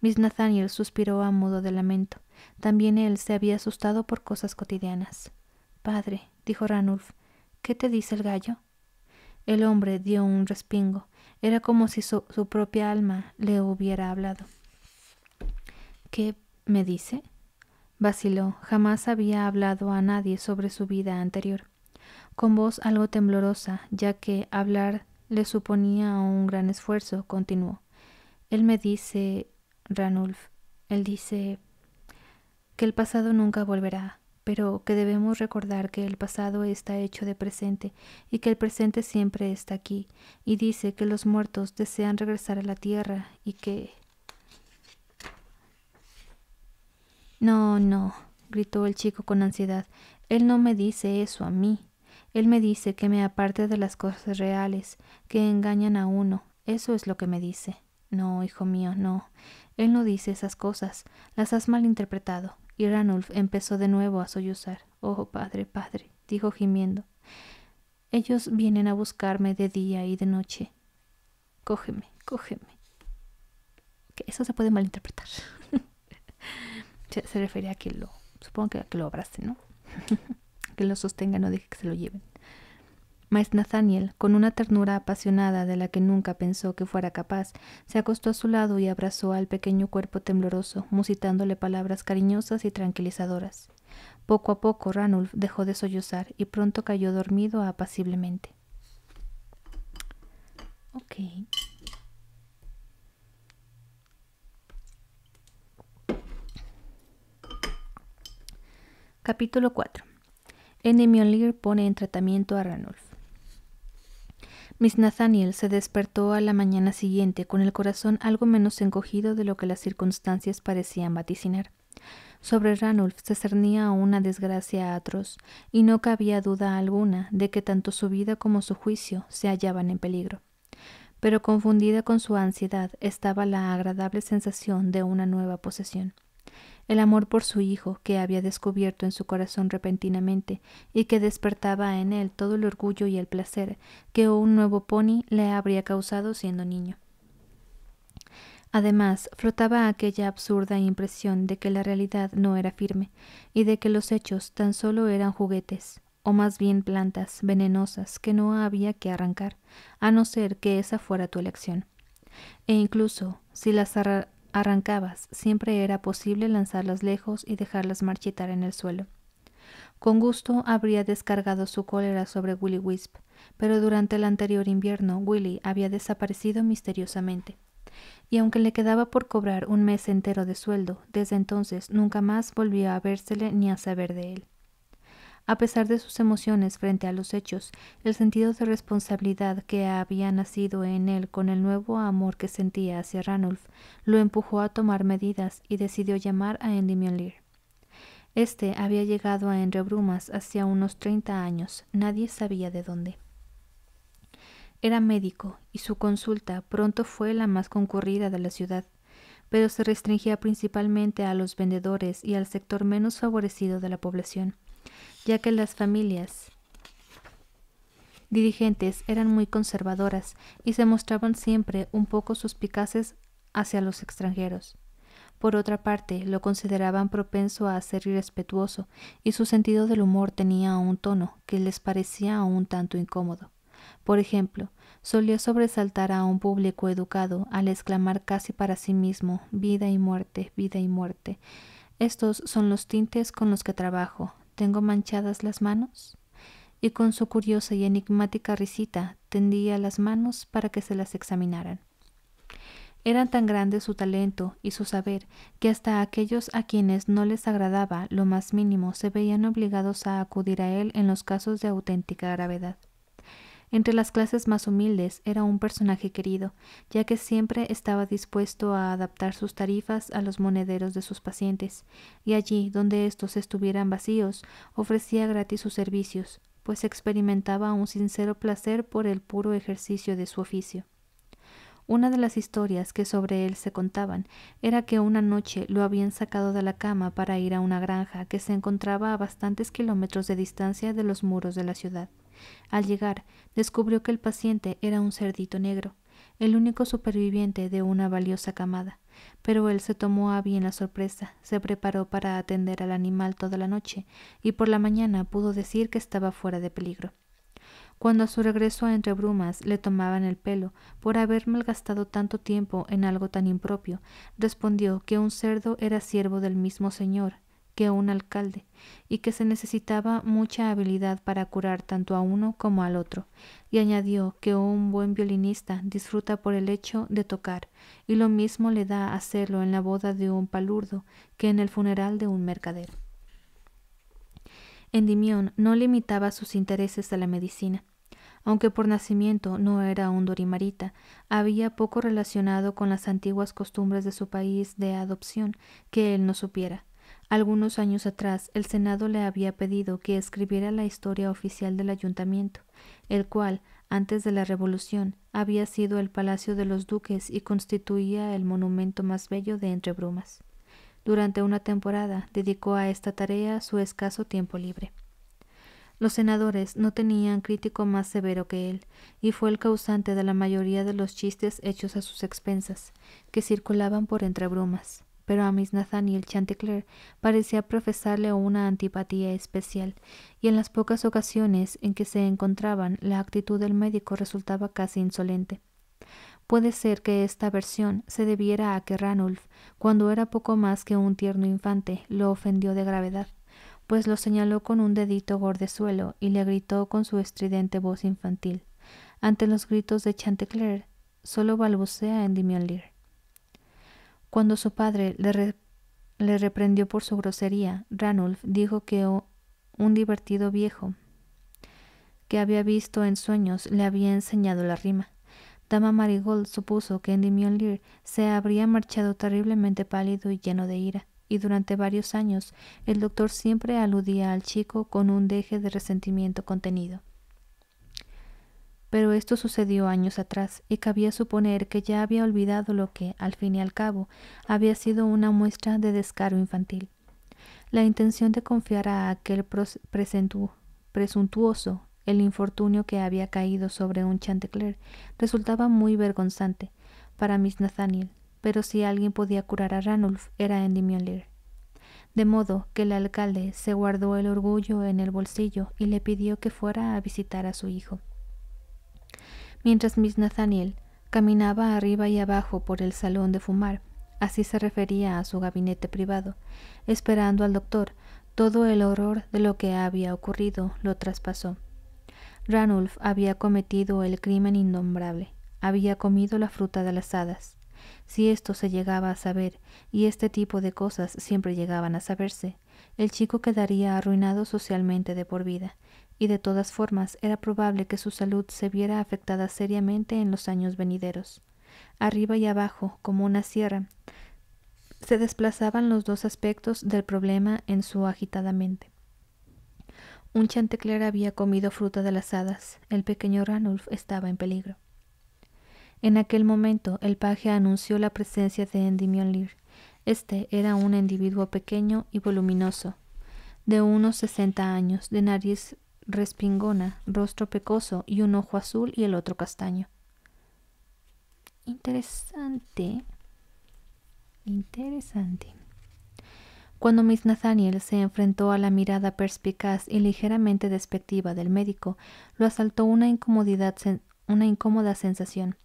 Miss Nathaniel suspiró a modo de lamento. También él se había asustado por cosas cotidianas. Padre, dijo Ranulf, ¿qué te dice el gallo? El hombre dio un respingo. Era como si su, propia alma le hubiera hablado. ¿Qué me dice? Vaciló. Jamás había hablado a nadie sobre su vida anterior. Con voz algo temblorosa, ya que hablar le suponía un gran esfuerzo, continuó. Él me dice Ranulf. Él dice que el pasado nunca volverá, pero que debemos recordar que el pasado está hecho de presente y que el presente siempre está aquí, y dice que los muertos desean regresar a la tierra y que... No, no, gritó el chico con ansiedad, él no me dice eso a mí. Él me dice que me aparte de las cosas reales, que engañan a uno, eso es lo que me dice. No, hijo mío, no. Él no dice esas cosas. Las has malinterpretado. Y Ranulf empezó de nuevo a sollozar. Oh, padre, padre, dijo gimiendo. Ellos vienen a buscarme de día y de noche. Cógeme, cógeme. Que eso se puede malinterpretar. se, refería a que lo, supongo que que lo abrace, ¿no? que lo sostenga, no deje que se lo lleven. Mas Nathaniel, con una ternura apasionada de la que nunca pensó que fuera capaz, se acostó a su lado y abrazó al pequeño cuerpo tembloroso, musitándole palabras cariñosas y tranquilizadoras. Poco a poco Ranulf dejó de sollozar y pronto cayó dormido apaciblemente. Capítulo 4. Lear pone en tratamiento a Ranulf. Miss Nathaniel se despertó a la mañana siguiente con el corazón algo menos encogido de lo que las circunstancias parecían vaticinar. Sobre Ranulph se cernía una desgracia atroz, y no cabía duda alguna de que tanto su vida como su juicio se hallaban en peligro. Pero confundida con su ansiedad estaba la agradable sensación de una nueva posesión el amor por su hijo que había descubierto en su corazón repentinamente y que despertaba en él todo el orgullo y el placer que un nuevo pony le habría causado siendo niño. Además, flotaba aquella absurda impresión de que la realidad no era firme y de que los hechos tan solo eran juguetes, o más bien plantas venenosas que no había que arrancar, a no ser que esa fuera tu elección. E incluso si las, Arrancabas, siempre era posible lanzarlas lejos y dejarlas marchitar en el suelo. Con gusto habría descargado su cólera sobre Willy Wisp, pero durante el anterior invierno Willy había desaparecido misteriosamente. Y aunque le quedaba por cobrar un mes entero de sueldo, desde entonces nunca más volvió a vérsele ni a saber de él. A pesar de sus emociones frente a los hechos, el sentido de responsabilidad que había nacido en él con el nuevo amor que sentía hacia Ranulf lo empujó a tomar medidas y decidió llamar a Endymion Lear. Este había llegado a Enrebrumas hacía unos treinta años, nadie sabía de dónde. Era médico y su consulta pronto fue la más concurrida de la ciudad, pero se restringía principalmente a los vendedores y al sector menos favorecido de la población ya que las familias dirigentes eran muy conservadoras y se mostraban siempre un poco suspicaces hacia los extranjeros. Por otra parte, lo consideraban propenso a ser irrespetuoso y su sentido del humor tenía un tono que les parecía un tanto incómodo. Por ejemplo, solía sobresaltar a un público educado al exclamar casi para sí mismo vida y muerte, vida y muerte. Estos son los tintes con los que trabajo, tengo manchadas las manos? Y con su curiosa y enigmática risita tendía las manos para que se las examinaran. Eran tan grande su talento y su saber que hasta aquellos a quienes no les agradaba lo más mínimo se veían obligados a acudir a él en los casos de auténtica gravedad. Entre las clases más humildes era un personaje querido, ya que siempre estaba dispuesto a adaptar sus tarifas a los monederos de sus pacientes, y allí donde estos estuvieran vacíos, ofrecía gratis sus servicios, pues experimentaba un sincero placer por el puro ejercicio de su oficio. Una de las historias que sobre él se contaban era que una noche lo habían sacado de la cama para ir a una granja que se encontraba a bastantes kilómetros de distancia de los muros de la ciudad. Al llegar, descubrió que el paciente era un cerdito negro, el único superviviente de una valiosa camada. Pero él se tomó a bien la sorpresa, se preparó para atender al animal toda la noche, y por la mañana pudo decir que estaba fuera de peligro. Cuando a su regreso entre brumas le tomaban el pelo por haber malgastado tanto tiempo en algo tan impropio, respondió que un cerdo era siervo del mismo señor que un alcalde, y que se necesitaba mucha habilidad para curar tanto a uno como al otro, y añadió que un buen violinista disfruta por el hecho de tocar, y lo mismo le da hacerlo en la boda de un palurdo que en el funeral de un mercader. Endimión no limitaba sus intereses a la medicina. Aunque por nacimiento no era un dorimarita, había poco relacionado con las antiguas costumbres de su país de adopción que él no supiera, algunos años atrás, el Senado le había pedido que escribiera la historia oficial del ayuntamiento, el cual, antes de la Revolución, había sido el Palacio de los Duques y constituía el monumento más bello de Entrebrumas. Durante una temporada dedicó a esta tarea su escaso tiempo libre. Los senadores no tenían crítico más severo que él, y fue el causante de la mayoría de los chistes hechos a sus expensas, que circulaban por entre pero a Miss Nathaniel Chanticleer parecía profesarle una antipatía especial, y en las pocas ocasiones en que se encontraban la actitud del médico resultaba casi insolente. Puede ser que esta versión se debiera a que Ranulf, cuando era poco más que un tierno infante, lo ofendió de gravedad, pues lo señaló con un dedito gordezuelo y le gritó con su estridente voz infantil. Ante los gritos de Chanticleer, solo balbucea en Lear. Cuando su padre le, reprendió por su grosería, Ranulf dijo que un divertido viejo que había visto en sueños le había enseñado la rima. Dama Marigold supuso que Endymion Lear se habría marchado terriblemente pálido y lleno de ira, y durante varios años el doctor siempre aludía al chico con un deje de resentimiento contenido pero esto sucedió años atrás y cabía suponer que ya había olvidado lo que, al fin y al cabo, había sido una muestra de descaro infantil. La intención de confiar a aquel presuntuoso el infortunio que había caído sobre un Chantecler resultaba muy vergonzante para Miss Nathaniel, pero si alguien podía curar a Ranulf era Endymion Lear. De modo que el alcalde se guardó el orgullo en el bolsillo y le pidió que fuera a visitar a su hijo mientras Miss Nathaniel caminaba arriba y abajo por el salón de fumar, así se refería a su gabinete privado, esperando al doctor. Todo el horror de lo que había ocurrido lo traspasó. Ranulf había cometido el crimen innombrable, había comido la fruta de las hadas. Si esto se llegaba a saber, y este tipo de cosas siempre llegaban a saberse, el chico quedaría arruinado socialmente de por vida, y de todas formas era probable que su salud se viera afectada seriamente en los años venideros. Arriba y abajo, como una sierra, se desplazaban los dos aspectos del problema en su agitada mente. Un chantecler había comido fruta de las hadas. El pequeño Ranulf estaba en peligro. En aquel momento, el paje anunció la presencia de Endymion Lear. Este era un individuo pequeño y voluminoso, de unos sesenta años, de nariz respingona, rostro pecoso y un ojo azul y el otro castaño. Interesante. Interesante. Cuando Miss Nathaniel se enfrentó a la mirada perspicaz y ligeramente despectiva del médico, lo asaltó una, incomodidad, una incómoda sensación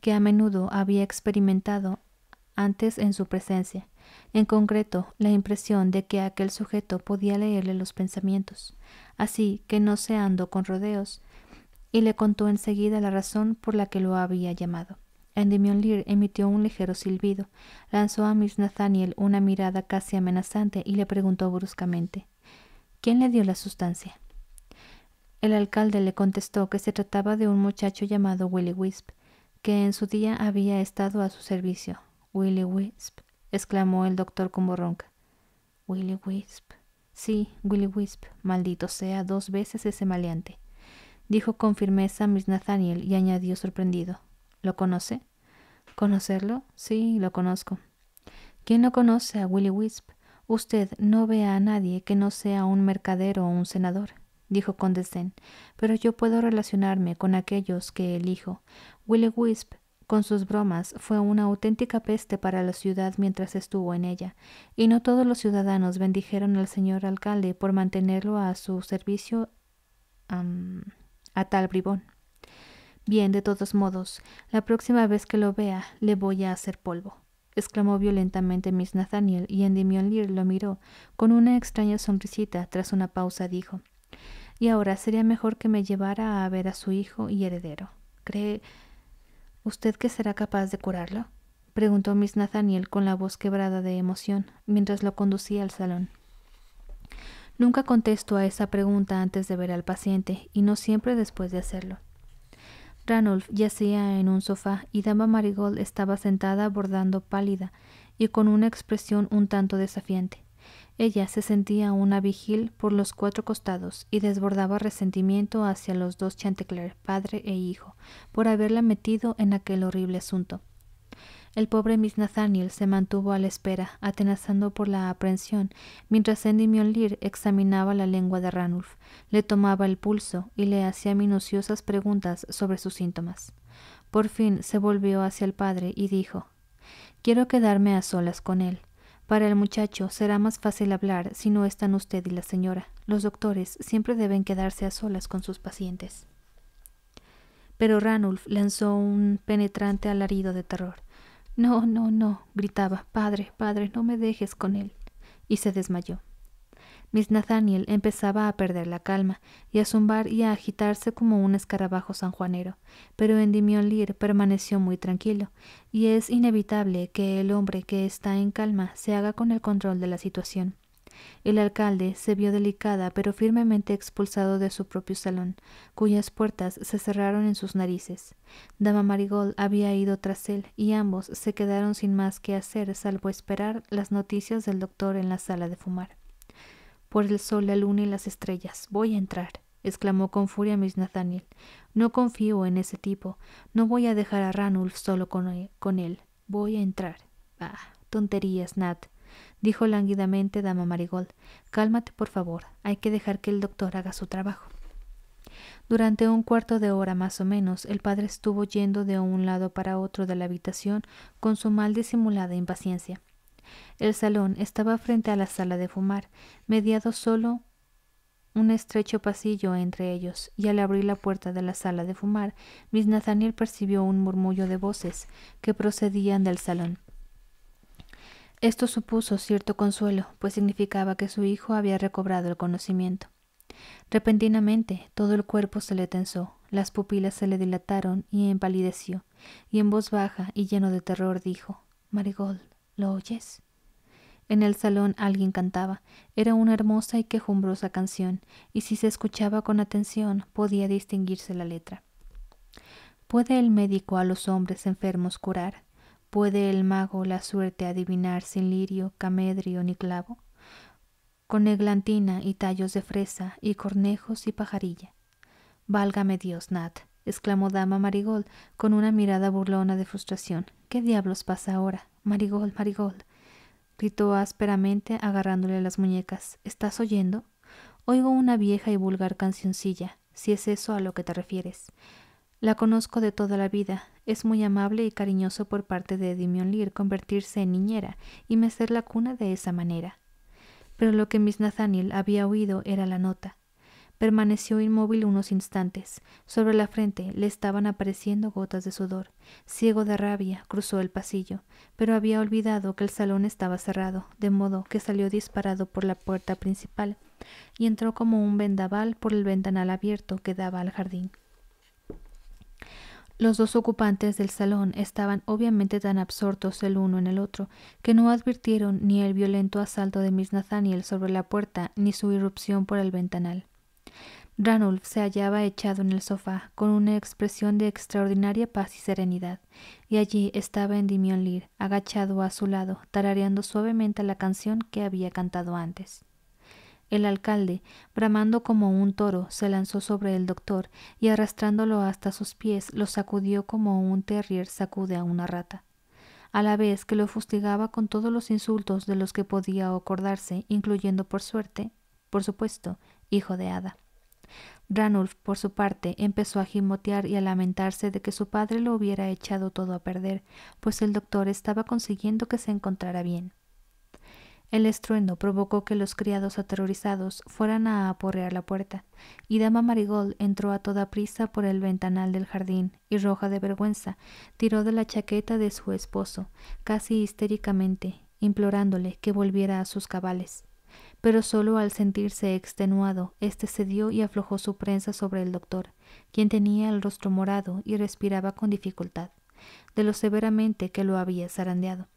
que a menudo había experimentado antes en su presencia, en concreto la impresión de que aquel sujeto podía leerle los pensamientos, así que no se andó con rodeos, y le contó enseguida la razón por la que lo había llamado. Endymion Lear emitió un ligero silbido, lanzó a Miss Nathaniel una mirada casi amenazante y le preguntó bruscamente ¿Quién le dio la sustancia? El alcalde le contestó que se trataba de un muchacho llamado Willy Wisp, que en su día había estado a su servicio. Willy Wisp exclamó el doctor con borronca. Willy Wisp. Sí, Willy Wisp. Maldito sea dos veces ese maleante. Dijo con firmeza Miss Nathaniel y añadió sorprendido. ¿Lo conoce? ¿Conocerlo? Sí, lo conozco. ¿Quién no conoce a Willy Wisp? Usted no ve a nadie que no sea un mercadero o un senador, dijo con desdén, pero yo puedo relacionarme con aquellos que elijo. Willy Wisp con sus bromas, fue una auténtica peste para la ciudad mientras estuvo en ella, y no todos los ciudadanos bendijeron al señor alcalde por mantenerlo a su servicio a tal bribón. Bien, de todos modos, la próxima vez que lo vea, le voy a hacer polvo exclamó violentamente Miss Nathaniel, y Endymion Lear lo miró con una extraña sonrisita. Tras una pausa dijo Y ahora sería mejor que me llevara a ver a su hijo y heredero. ¿Cree ¿Usted qué será capaz de curarlo? preguntó Miss Nathaniel con la voz quebrada de emoción mientras lo conducía al salón. Nunca contesto a esa pregunta antes de ver al paciente y no siempre después de hacerlo. Ranulph yacía en un sofá y Dama Marigold estaba sentada bordando pálida y con una expresión un tanto desafiante. Ella se sentía una vigil por los cuatro costados y desbordaba resentimiento hacia los dos Chantecler, padre e hijo, por haberla metido en aquel horrible asunto. El pobre Miss Nathaniel se mantuvo a la espera, atenazando por la aprehensión, mientras Andy Mjolnir examinaba la lengua de Ranulf, le tomaba el pulso y le hacía minuciosas preguntas sobre sus síntomas. Por fin se volvió hacia el padre y dijo: Quiero quedarme a solas con él. Para el muchacho será más fácil hablar si no están usted y la señora. Los doctores siempre deben quedarse a solas con sus pacientes. Pero Ranulf lanzó un penetrante alarido de terror. No, no, no, gritaba. Padre, padre, no me dejes con él. Y se desmayó. Miss Nathaniel empezaba a perder la calma y a zumbar y a agitarse como un escarabajo sanjuanero, pero Endymion Lear permaneció muy tranquilo, y es inevitable que el hombre que está en calma se haga con el control de la situación. El alcalde se vio delicada pero firmemente expulsado de su propio salón, cuyas puertas se cerraron en sus narices. Dama Marigold había ido tras él y ambos se quedaron sin más que hacer salvo esperar las noticias del doctor en la sala de fumar por el sol, la luna y las estrellas. Voy a entrar, exclamó con furia Miss Nathaniel. No confío en ese tipo. No voy a dejar a Ranulf solo e-, con, él. Voy a entrar. Ah, tonterías, Nat dijo lánguidamente dama Marigold. Cálmate, por favor. Hay que dejar que el doctor haga su trabajo. Durante un cuarto de hora más o menos, el padre estuvo yendo de un lado para otro de la habitación con su mal disimulada impaciencia. El salón estaba frente a la sala de fumar, mediado solo un estrecho pasillo entre ellos, y al abrir la puerta de la sala de fumar, Miss Nathaniel percibió un murmullo de voces que procedían del salón. Esto supuso cierto consuelo, pues significaba que su hijo había recobrado el conocimiento. Repentinamente todo el cuerpo se le tensó, las pupilas se le dilataron y empalideció, y en voz baja y lleno de terror dijo Marigold, ¿Lo oyes? En el salón alguien cantaba. Era una hermosa y quejumbrosa canción, y si se escuchaba con atención podía distinguirse la letra. ¿Puede el médico a los hombres enfermos curar? ¿Puede el mago la suerte adivinar sin lirio, camedrio ni clavo? Con eglantina y tallos de fresa y cornejos y pajarilla. Válgame Dios, Nat, exclamó dama Marigold con una mirada burlona de frustración. ¿Qué diablos pasa ahora? Marigold, Marigold. gritó ásperamente agarrándole las muñecas. ¿Estás oyendo? Oigo una vieja y vulgar cancioncilla, si es eso a lo que te refieres. La conozco de toda la vida. Es muy amable y cariñoso por parte de Edimion Lear convertirse en niñera y mecer la cuna de esa manera. Pero lo que Miss Nathaniel había oído era la nota. Permaneció inmóvil unos instantes. Sobre la frente le estaban apareciendo gotas de sudor. Ciego de rabia, cruzó el pasillo, pero había olvidado que el salón estaba cerrado, de modo que salió disparado por la puerta principal y entró como un vendaval por el ventanal abierto que daba al jardín. Los dos ocupantes del salón estaban obviamente tan absortos el uno en el otro que no advirtieron ni el violento asalto de Miss Nathaniel sobre la puerta ni su irrupción por el ventanal. Ranulf se hallaba echado en el sofá, con una expresión de extraordinaria paz y serenidad, y allí estaba Endymion Lear, agachado a su lado, tarareando suavemente la canción que había cantado antes. El alcalde, bramando como un toro, se lanzó sobre el doctor y arrastrándolo hasta sus pies lo sacudió como un terrier sacude a una rata a la vez que lo fustigaba con todos los insultos de los que podía acordarse, incluyendo por suerte, por supuesto, hijo de hada. Ranulf, por su parte, empezó a gimotear y a lamentarse de que su padre lo hubiera echado todo a perder, pues el doctor estaba consiguiendo que se encontrara bien. El estruendo provocó que los criados aterrorizados fueran a aporrear la puerta, y Dama Marigold entró a toda prisa por el ventanal del jardín, y roja de vergüenza, tiró de la chaqueta de su esposo, casi histéricamente, implorándole que volviera a sus cabales pero solo al sentirse extenuado, éste cedió y aflojó su prensa sobre el doctor, quien tenía el rostro morado y respiraba con dificultad, de lo severamente que lo había zarandeado.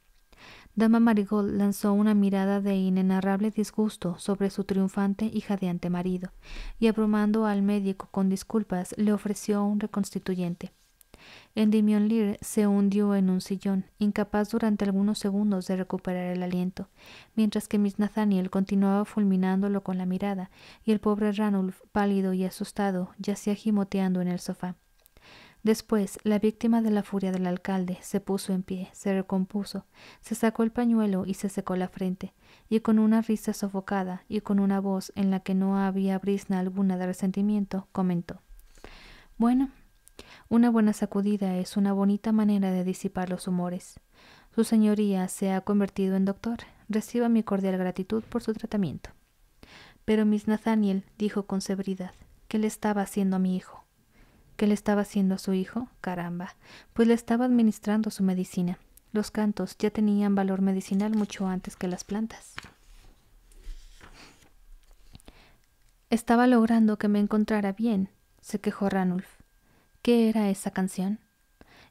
Dama Marigold lanzó una mirada de inenarrable disgusto sobre su triunfante y jadeante marido, y abrumando al médico con disculpas le ofreció un reconstituyente. Endymion Lear se hundió en un sillón, incapaz durante algunos segundos de recuperar el aliento, mientras que Miss Nathaniel continuaba fulminándolo con la mirada, y el pobre Ranulf, pálido y asustado, yacía gimoteando en el sofá. Después, la víctima de la furia del alcalde se puso en pie, se recompuso, se sacó el pañuelo y se secó la frente, y con una risa sofocada y con una voz en la que no había brisna alguna de resentimiento, comentó Bueno, una buena sacudida es una bonita manera de disipar los humores. Su señoría se ha convertido en doctor. Reciba mi cordial gratitud por su tratamiento. Pero Miss Nathaniel dijo con severidad, ¿qué le estaba haciendo a mi hijo? ¿Qué le estaba haciendo a su hijo? Caramba, pues le estaba administrando su medicina. Los cantos ya tenían valor medicinal mucho antes que las plantas. Estaba logrando que me encontrara bien, se quejó Ranulf. ¿Qué era esa canción?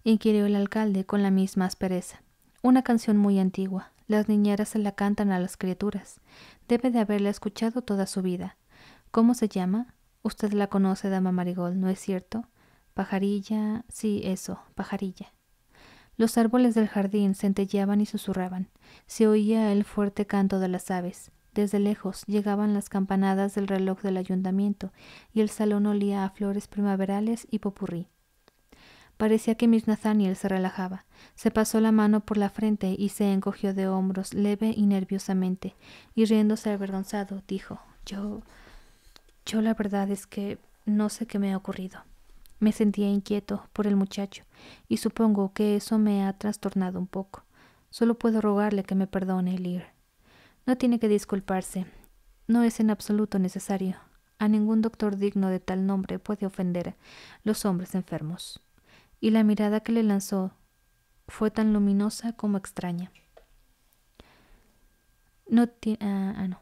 inquirió el alcalde con la misma aspereza. Una canción muy antigua. Las niñeras se la cantan a las criaturas. Debe de haberla escuchado toda su vida. ¿Cómo se llama? Usted la conoce, dama Marigold, ¿no es cierto? Pajarilla. Sí, eso, pajarilla. Los árboles del jardín centelleaban y susurraban. Se oía el fuerte canto de las aves. Desde lejos llegaban las campanadas del reloj del ayuntamiento y el salón olía a flores primaverales y popurrí. Parecía que Miss Nathaniel se relajaba. Se pasó la mano por la frente y se encogió de hombros leve y nerviosamente, y riéndose avergonzado, dijo Yo. yo la verdad es que no sé qué me ha ocurrido. Me sentía inquieto por el muchacho, y supongo que eso me ha trastornado un poco. Solo puedo rogarle que me perdone, Lear. No tiene que disculparse. No es en absoluto necesario. A ningún doctor digno de tal nombre puede ofender a los hombres enfermos. Y la mirada que le lanzó fue tan luminosa como extraña. No tiene. Ah, ah, no.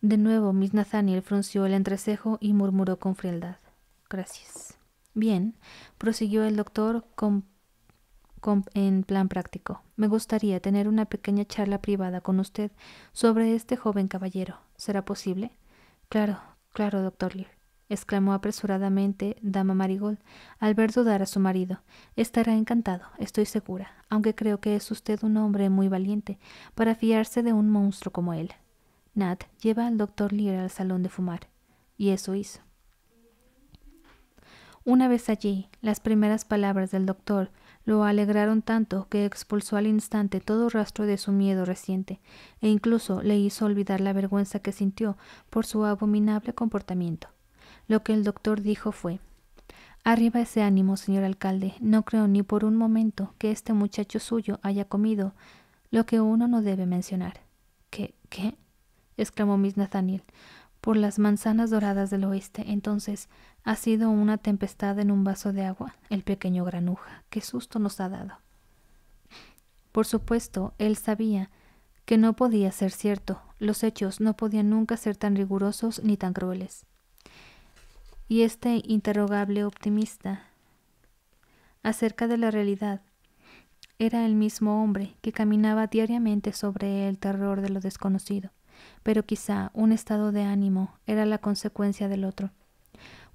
De nuevo, Miss Nathaniel frunció el entrecejo y murmuró con frialdad. Gracias. Bien, prosiguió el doctor con en plan práctico. Me gustaría tener una pequeña charla privada con usted sobre este joven caballero. ¿Será posible? Claro, claro, doctor Lear exclamó apresuradamente dama Marigold al ver dudar a su marido. Estará encantado, estoy segura, aunque creo que es usted un hombre muy valiente para fiarse de un monstruo como él. Nat lleva al doctor Lear al salón de fumar, y eso hizo. Una vez allí, las primeras palabras del doctor lo alegraron tanto que expulsó al instante todo rastro de su miedo reciente, e incluso le hizo olvidar la vergüenza que sintió por su abominable comportamiento. Lo que el doctor dijo fue Arriba ese ánimo, señor alcalde. No creo ni por un momento que este muchacho suyo haya comido lo que uno no debe mencionar. ¿Qué? ¿Qué? exclamó Miss Nathaniel. Por las manzanas doradas del oeste. Entonces, ha sido una tempestad en un vaso de agua, el pequeño granuja. Qué susto nos ha dado. Por supuesto, él sabía que no podía ser cierto. Los hechos no podían nunca ser tan rigurosos ni tan crueles. Y este interrogable optimista acerca de la realidad era el mismo hombre que caminaba diariamente sobre el terror de lo desconocido, pero quizá un estado de ánimo era la consecuencia del otro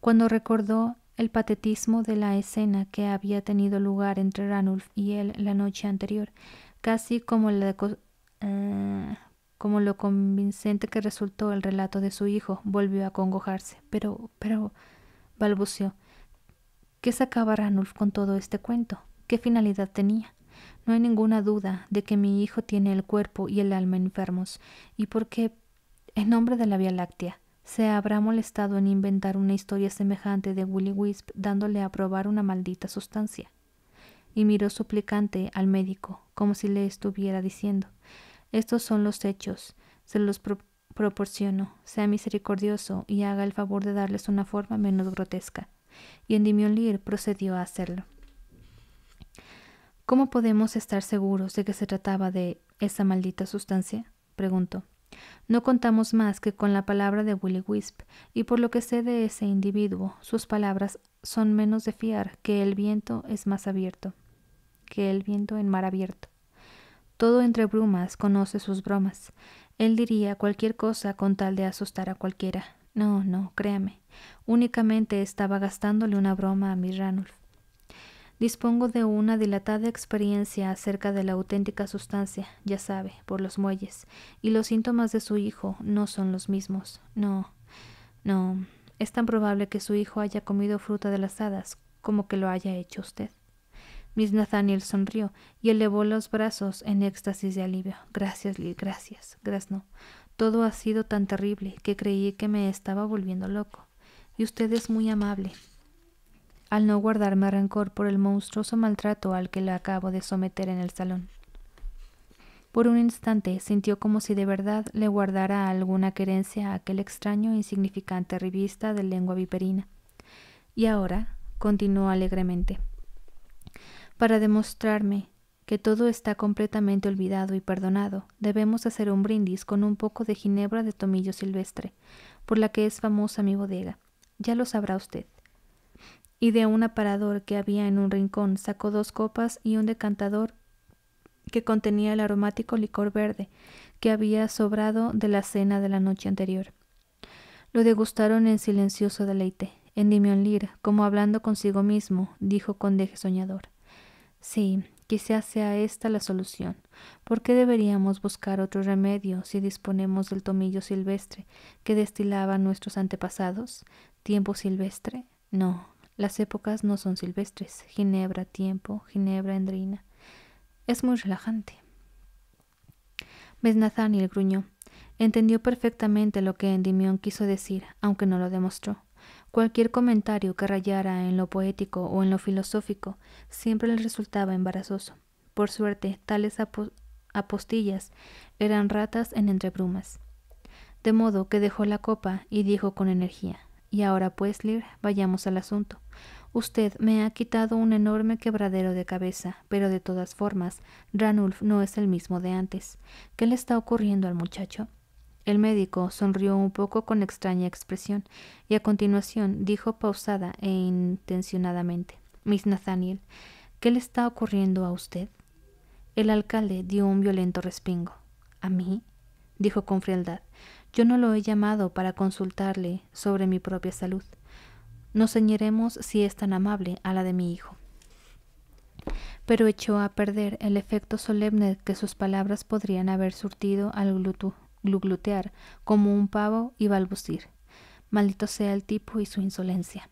cuando recordó el patetismo de la escena que había tenido lugar entre Ranulf y él la noche anterior, casi como, la, eh, como lo convincente que resultó el relato de su hijo, volvió a congojarse. Pero, pero, balbuceó, ¿qué sacaba Ranulf con todo este cuento? ¿Qué finalidad tenía? No hay ninguna duda de que mi hijo tiene el cuerpo y el alma enfermos. ¿Y por qué? En nombre de la Vía Láctea se habrá molestado en inventar una historia semejante de Willy Wisp dándole a probar una maldita sustancia. Y miró suplicante al médico, como si le estuviera diciendo Estos son los hechos, se los proporciono, sea misericordioso y haga el favor de darles una forma menos grotesca. Y Endymion Lear procedió a hacerlo. ¿Cómo podemos estar seguros de que se trataba de esa maldita sustancia? preguntó. No contamos más que con la palabra de Willy Wisp, y por lo que sé de ese individuo, sus palabras son menos de fiar que el viento es más abierto, que el viento en mar abierto. Todo entre brumas conoce sus bromas. Él diría cualquier cosa con tal de asustar a cualquiera. No, no, créame. Únicamente estaba gastándole una broma a mi Dispongo de una dilatada experiencia acerca de la auténtica sustancia, ya sabe, por los muelles, y los síntomas de su hijo no son los mismos. No, no, es tan probable que su hijo haya comido fruta de las hadas como que lo haya hecho usted. Miss Nathaniel sonrió y elevó los brazos en éxtasis de alivio. Gracias, Lee, gracias, gracias Todo ha sido tan terrible que creí que me estaba volviendo loco. Y usted es muy amable al no guardarme rencor por el monstruoso maltrato al que le acabo de someter en el salón. Por un instante sintió como si de verdad le guardara alguna querencia a aquel extraño e insignificante revista de lengua viperina. Y ahora, continuó alegremente, para demostrarme que todo está completamente olvidado y perdonado, debemos hacer un brindis con un poco de ginebra de tomillo silvestre, por la que es famosa mi bodega. Ya lo sabrá usted y de un aparador que había en un rincón sacó dos copas y un decantador que contenía el aromático licor verde que había sobrado de la cena de la noche anterior. Lo degustaron en silencioso deleite. Endymion Lear, como hablando consigo mismo, dijo con deje soñador. Sí, quizás sea esta la solución. ¿Por qué deberíamos buscar otro remedio si disponemos del tomillo silvestre que destilaban nuestros antepasados? ¿Tiempo silvestre? No, las épocas no son silvestres. Ginebra tiempo, Ginebra endrina. Es muy relajante. el gruñó. Entendió perfectamente lo que Endimión quiso decir, aunque no lo demostró. Cualquier comentario que rayara en lo poético o en lo filosófico siempre le resultaba embarazoso. Por suerte, tales apostillas eran ratas en entrebrumas. De modo que dejó la copa y dijo con energía y ahora pues, Lear, vayamos al asunto. Usted me ha quitado un enorme quebradero de cabeza, pero de todas formas, Ranulf no es el mismo de antes. ¿Qué le está ocurriendo al muchacho? El médico sonrió un poco con extraña expresión, y a continuación dijo pausada e intencionadamente Miss Nathaniel, ¿qué le está ocurriendo a usted? El alcalde dio un violento respingo. ¿A mí? dijo con frialdad. Yo no lo he llamado para consultarle sobre mi propia salud. No ceñiremos, si es tan amable, a la de mi hijo. Pero echó a perder el efecto solemne que sus palabras podrían haber surtido al glutear gluglutear como un pavo y balbucir. Maldito sea el tipo y su insolencia.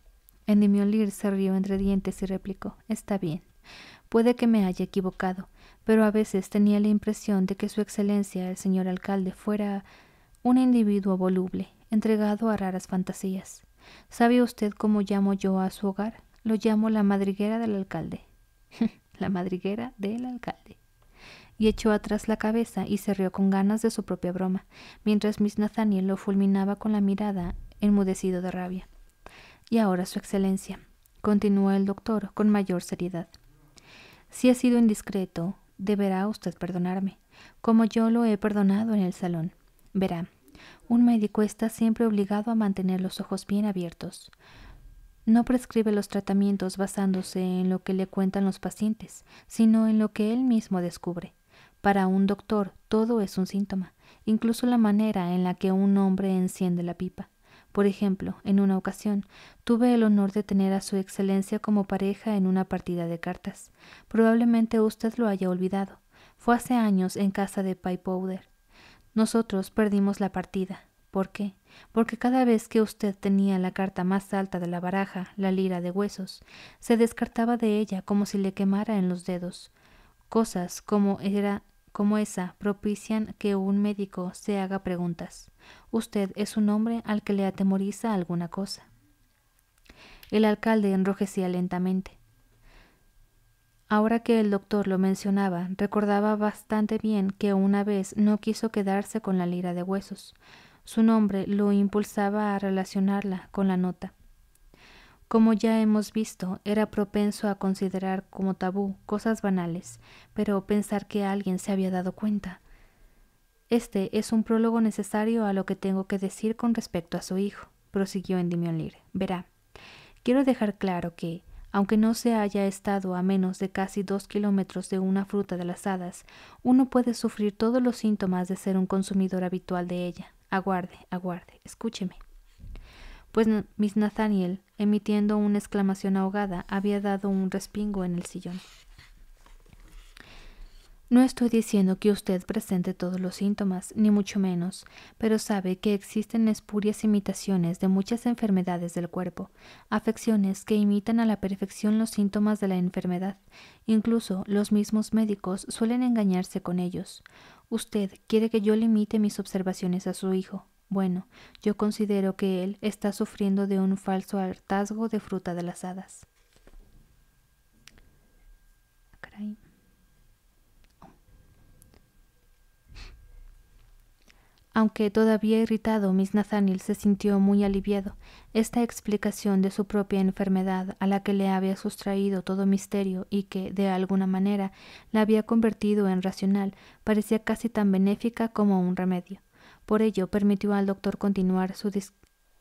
En olir se rió entre dientes y replicó Está bien. Puede que me haya equivocado, pero a veces tenía la impresión de que su excelencia el señor alcalde fuera un individuo voluble, entregado a raras fantasías. ¿Sabe usted cómo llamo yo a su hogar? Lo llamo la madriguera del alcalde. la madriguera del alcalde. Y echó atrás la cabeza y se rió con ganas de su propia broma, mientras Miss Nathaniel lo fulminaba con la mirada, enmudecido de rabia. Y ahora, Su Excelencia, continuó el doctor con mayor seriedad. Si ha sido indiscreto, deberá usted perdonarme, como yo lo he perdonado en el salón. Verá, un médico está siempre obligado a mantener los ojos bien abiertos. No prescribe los tratamientos basándose en lo que le cuentan los pacientes, sino en lo que él mismo descubre. Para un doctor todo es un síntoma, incluso la manera en la que un hombre enciende la pipa. Por ejemplo, en una ocasión tuve el honor de tener a Su Excelencia como pareja en una partida de cartas. Probablemente usted lo haya olvidado. Fue hace años en casa de Pie Powder. Nosotros perdimos la partida. ¿Por qué? Porque cada vez que usted tenía la carta más alta de la baraja, la lira de huesos, se descartaba de ella como si le quemara en los dedos. Cosas como era como esa propician que un médico se haga preguntas. Usted es un hombre al que le atemoriza alguna cosa. El alcalde enrojecía lentamente. Ahora que el doctor lo mencionaba, recordaba bastante bien que una vez no quiso quedarse con la lira de huesos. Su nombre lo impulsaba a relacionarla con la nota. Como ya hemos visto, era propenso a considerar como tabú cosas banales, pero pensar que alguien se había dado cuenta. Este es un prólogo necesario a lo que tengo que decir con respecto a su hijo, prosiguió Endymion Lear. Verá, quiero dejar claro que aunque no se haya estado a menos de casi dos kilómetros de una fruta de las hadas, uno puede sufrir todos los síntomas de ser un consumidor habitual de ella. Aguarde, aguarde, escúcheme. Pues Miss Nathaniel, emitiendo una exclamación ahogada, había dado un respingo en el sillón. No estoy diciendo que usted presente todos los síntomas, ni mucho menos, pero sabe que existen espurias imitaciones de muchas enfermedades del cuerpo, afecciones que imitan a la perfección los síntomas de la enfermedad. Incluso los mismos médicos suelen engañarse con ellos. Usted quiere que yo limite mis observaciones a su hijo. Bueno, yo considero que él está sufriendo de un falso hartazgo de fruta de las hadas. Aunque todavía irritado, Miss Nathaniel se sintió muy aliviado. Esta explicación de su propia enfermedad, a la que le había sustraído todo misterio y que, de alguna manera, la había convertido en racional, parecía casi tan benéfica como un remedio. Por ello, permitió al doctor continuar su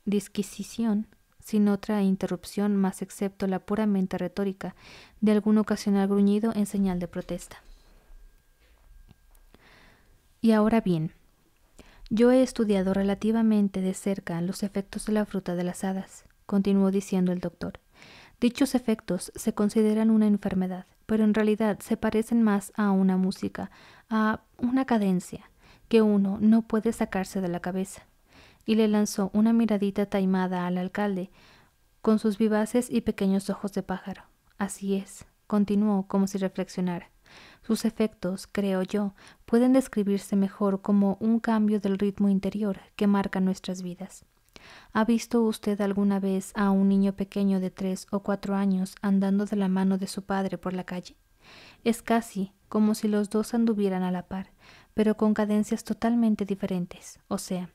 disquisición sin otra interrupción más excepto la puramente retórica de algún ocasional gruñido en señal de protesta. Y ahora bien, yo he estudiado relativamente de cerca los efectos de la fruta de las hadas, continuó diciendo el doctor. Dichos efectos se consideran una enfermedad, pero en realidad se parecen más a una música, a una cadencia, que uno no puede sacarse de la cabeza. Y le lanzó una miradita taimada al alcalde, con sus vivaces y pequeños ojos de pájaro. Así es, continuó como si reflexionara. Sus efectos, creo yo, pueden describirse mejor como un cambio del ritmo interior que marca nuestras vidas. ¿Ha visto usted alguna vez a un niño pequeño de tres o cuatro años andando de la mano de su padre por la calle? Es casi como si los dos anduvieran a la par, pero con cadencias totalmente diferentes, o sea,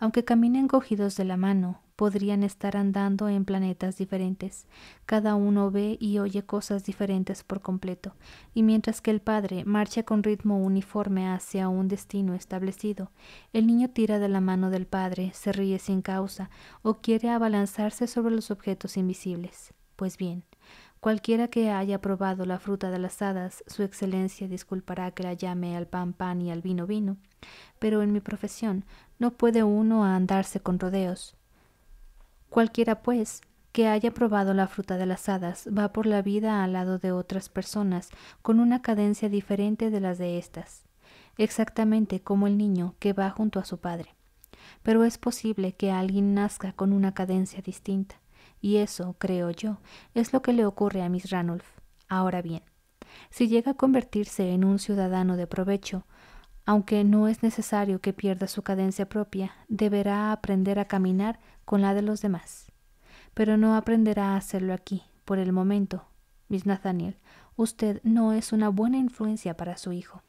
aunque caminen cogidos de la mano, podrían estar andando en planetas diferentes. Cada uno ve y oye cosas diferentes por completo, y mientras que el padre marcha con ritmo uniforme hacia un destino establecido, el niño tira de la mano del padre, se ríe sin causa o quiere abalanzarse sobre los objetos invisibles. Pues bien, Cualquiera que haya probado la fruta de las hadas, su excelencia disculpará que la llame al pan pan y al vino vino, pero en mi profesión no puede uno andarse con rodeos. Cualquiera, pues, que haya probado la fruta de las hadas va por la vida al lado de otras personas con una cadencia diferente de las de éstas, exactamente como el niño que va junto a su padre. Pero es posible que alguien nazca con una cadencia distinta, y eso, creo yo, es lo que le ocurre a Miss Ranulph. Ahora bien, si llega a convertirse en un ciudadano de provecho, aunque no es necesario que pierda su cadencia propia, deberá aprender a caminar con la de los demás. Pero no aprenderá a hacerlo aquí, por el momento. Miss Nathaniel, usted no es una buena influencia para su hijo.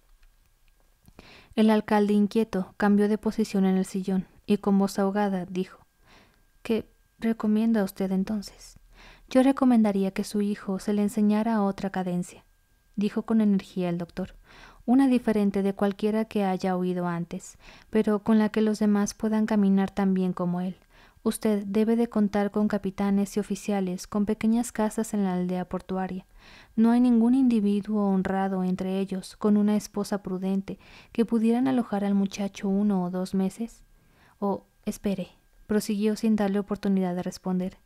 El alcalde inquieto cambió de posición en el sillón y con voz ahogada dijo ¿Qué recomienda usted entonces? Yo recomendaría que su hijo se le enseñara otra cadencia, dijo con energía el doctor una diferente de cualquiera que haya oído antes, pero con la que los demás puedan caminar tan bien como él. Usted debe de contar con capitanes y oficiales, con pequeñas casas en la aldea portuaria. No hay ningún individuo honrado entre ellos, con una esposa prudente, que pudieran alojar al muchacho uno o dos meses. Oh, espere, prosiguió sin darle oportunidad de responder.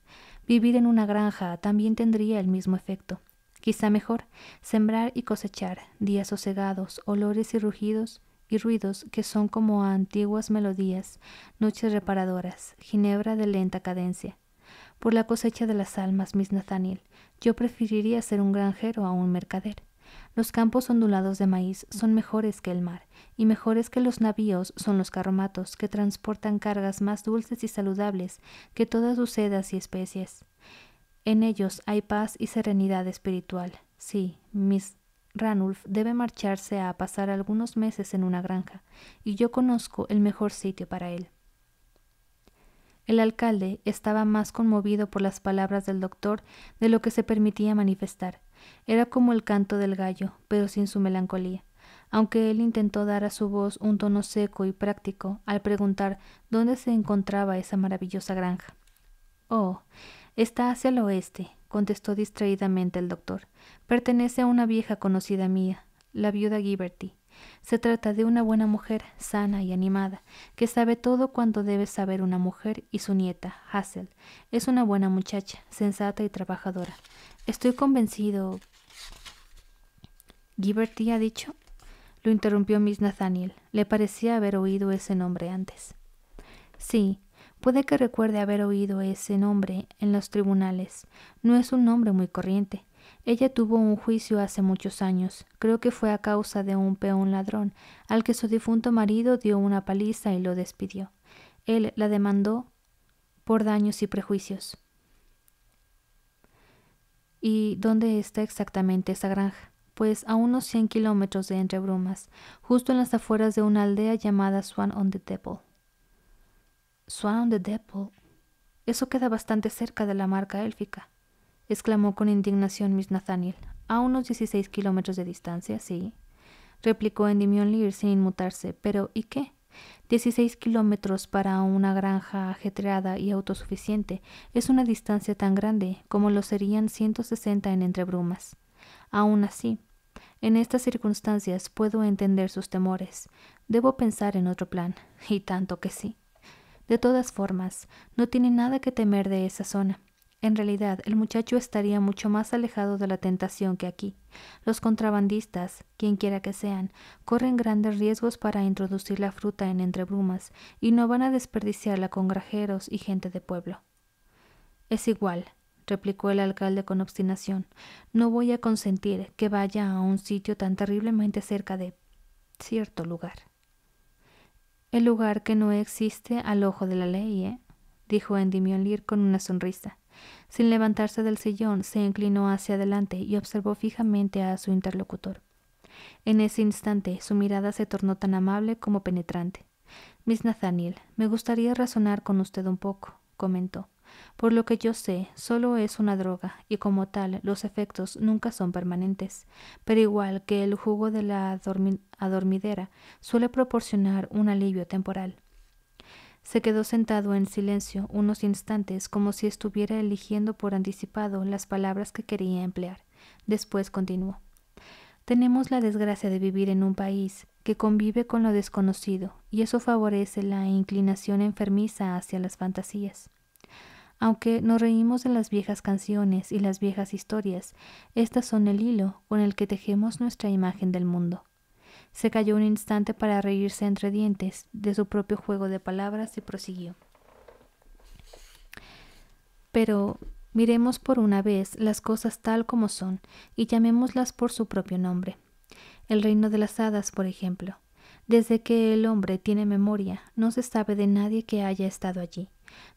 Vivir en una granja también tendría el mismo efecto. Quizá mejor sembrar y cosechar días sosegados, olores y rugidos y ruidos que son como antiguas melodías, noches reparadoras, ginebra de lenta cadencia. Por la cosecha de las almas, Miss Nathaniel, yo preferiría ser un granjero a un mercader. Los campos ondulados de maíz son mejores que el mar, y mejores que los navíos son los carromatos, que transportan cargas más dulces y saludables que todas sus sedas y especies. En ellos hay paz y serenidad espiritual. Sí, Miss Ranulf debe marcharse a pasar algunos meses en una granja, y yo conozco el mejor sitio para él. El alcalde estaba más conmovido por las palabras del doctor de lo que se permitía manifestar. Era como el canto del gallo, pero sin su melancolía. Aunque él intentó dar a su voz un tono seco y práctico al preguntar dónde se encontraba esa maravillosa granja. Oh, Está hacia el oeste, contestó distraídamente el doctor. Pertenece a una vieja conocida mía, la viuda Giberty. Se trata de una buena mujer, sana y animada, que sabe todo cuanto debe saber una mujer y su nieta, Hazel. Es una buena muchacha, sensata y trabajadora. Estoy convencido. Giberty ha dicho. Lo interrumpió Miss Nathaniel. Le parecía haber oído ese nombre antes. Sí, Puede que recuerde haber oído ese nombre en los tribunales. No es un nombre muy corriente. Ella tuvo un juicio hace muchos años. Creo que fue a causa de un peón ladrón, al que su difunto marido dio una paliza y lo despidió. Él la demandó por daños y prejuicios. ¿Y dónde está exactamente esa granja? Pues a unos 100 kilómetros de Entre Brumas, justo en las afueras de una aldea llamada Swan on the Devil. Swan the Eso queda bastante cerca de la marca élfica, exclamó con indignación Miss Nathaniel, a unos 16 kilómetros de distancia, sí, replicó Endymion Lear sin inmutarse, pero ¿y qué? 16 kilómetros para una granja ajetreada y autosuficiente es una distancia tan grande como lo serían 160 en Entrebrumas. Aún así, en estas circunstancias puedo entender sus temores. Debo pensar en otro plan, y tanto que sí. De todas formas, no tiene nada que temer de esa zona. En realidad, el muchacho estaría mucho más alejado de la tentación que aquí. Los contrabandistas, quienquiera que sean, corren grandes riesgos para introducir la fruta en entrebrumas y no van a desperdiciarla con grajeros y gente de pueblo. Es igual, replicó el alcalde con obstinación. No voy a consentir que vaya a un sitio tan terriblemente cerca de cierto lugar. El lugar que no existe al ojo de la ley, ¿eh? dijo Endymion Lear con una sonrisa. Sin levantarse del sillón, se inclinó hacia adelante y observó fijamente a su interlocutor. En ese instante, su mirada se tornó tan amable como penetrante. Miss Nathaniel, me gustaría razonar con usted un poco, comentó. Por lo que yo sé, solo es una droga y como tal los efectos nunca son permanentes, pero igual que el jugo de la adormidera suele proporcionar un alivio temporal. Se quedó sentado en silencio unos instantes como si estuviera eligiendo por anticipado las palabras que quería emplear. Después continuó. Tenemos la desgracia de vivir en un país que convive con lo desconocido, y eso favorece la inclinación enfermiza hacia las fantasías. Aunque nos reímos de las viejas canciones y las viejas historias, estas son el hilo con el que tejemos nuestra imagen del mundo. Se calló un instante para reírse entre dientes de su propio juego de palabras y prosiguió. Pero miremos por una vez las cosas tal como son y llamémoslas por su propio nombre. El reino de las hadas, por ejemplo. Desde que el hombre tiene memoria, no se sabe de nadie que haya estado allí.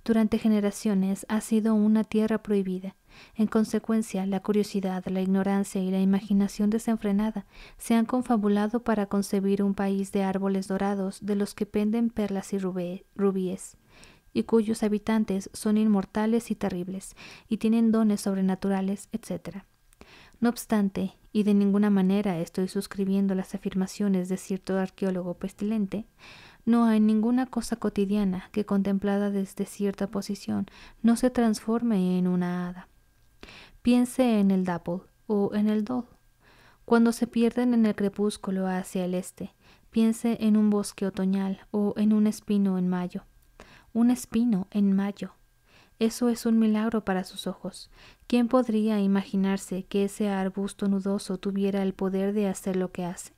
Durante generaciones ha sido una tierra prohibida. En consecuencia, la curiosidad, la ignorancia y la imaginación desenfrenada se han confabulado para concebir un país de árboles dorados de los que penden perlas y rubíes, y cuyos habitantes son inmortales y terribles, y tienen dones sobrenaturales, etc. No obstante, y de ninguna manera estoy suscribiendo las afirmaciones de cierto arqueólogo pestilente, no hay ninguna cosa cotidiana que contemplada desde cierta posición no se transforme en una hada. Piense en el dapple o en el doll. Cuando se pierden en el crepúsculo hacia el este, piense en un bosque otoñal o en un espino en mayo. Un espino en mayo. Eso es un milagro para sus ojos. ¿Quién podría imaginarse que ese arbusto nudoso tuviera el poder de hacer lo que hace?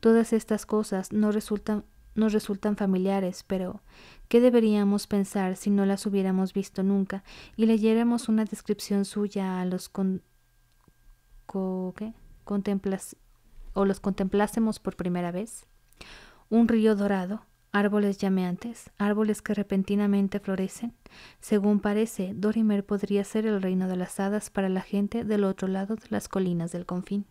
Todas estas cosas no resultan nos resultan familiares, pero ¿qué deberíamos pensar si no las hubiéramos visto nunca y leyéramos una descripción suya a los con, o los contemplásemos por primera vez? Un río dorado, árboles llameantes, árboles que repentinamente florecen. Según parece, Dorimer podría ser el reino de las hadas para la gente del otro lado de las colinas del confín.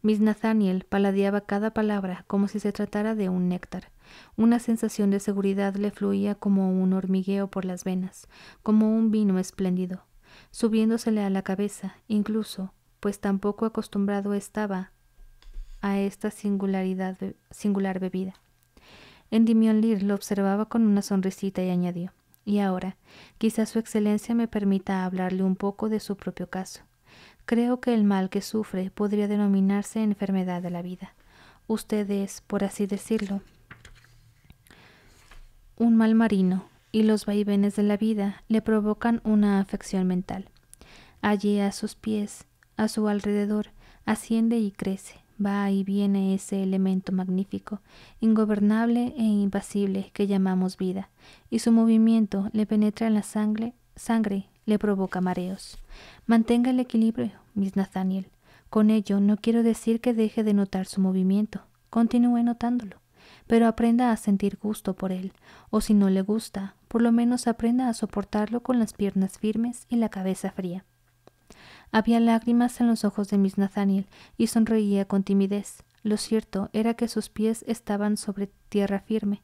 Miss Nathaniel paladeaba cada palabra como si se tratara de un néctar. Una sensación de seguridad le fluía como un hormigueo por las venas, como un vino espléndido, subiéndosele a la cabeza, incluso, pues tampoco acostumbrado estaba a esta singularidad, singular bebida. Endymion Lear lo observaba con una sonrisita y añadió: Y ahora, quizás Su Excelencia me permita hablarle un poco de su propio caso. Creo que el mal que sufre podría denominarse enfermedad de la vida. Usted es, por así decirlo, un mal marino, y los vaivenes de la vida le provocan una afección mental. Allí a sus pies, a su alrededor, asciende y crece, va y viene ese elemento magnífico, ingobernable e impasible que llamamos vida, y su movimiento le penetra en la sangre, sangre le provoca mareos. Mantenga el equilibrio, Miss Nathaniel. Con ello no quiero decir que deje de notar su movimiento, continúe notándolo, pero aprenda a sentir gusto por él, o si no le gusta, por lo menos aprenda a soportarlo con las piernas firmes y la cabeza fría. Había lágrimas en los ojos de Miss Nathaniel y sonreía con timidez. Lo cierto era que sus pies estaban sobre tierra firme,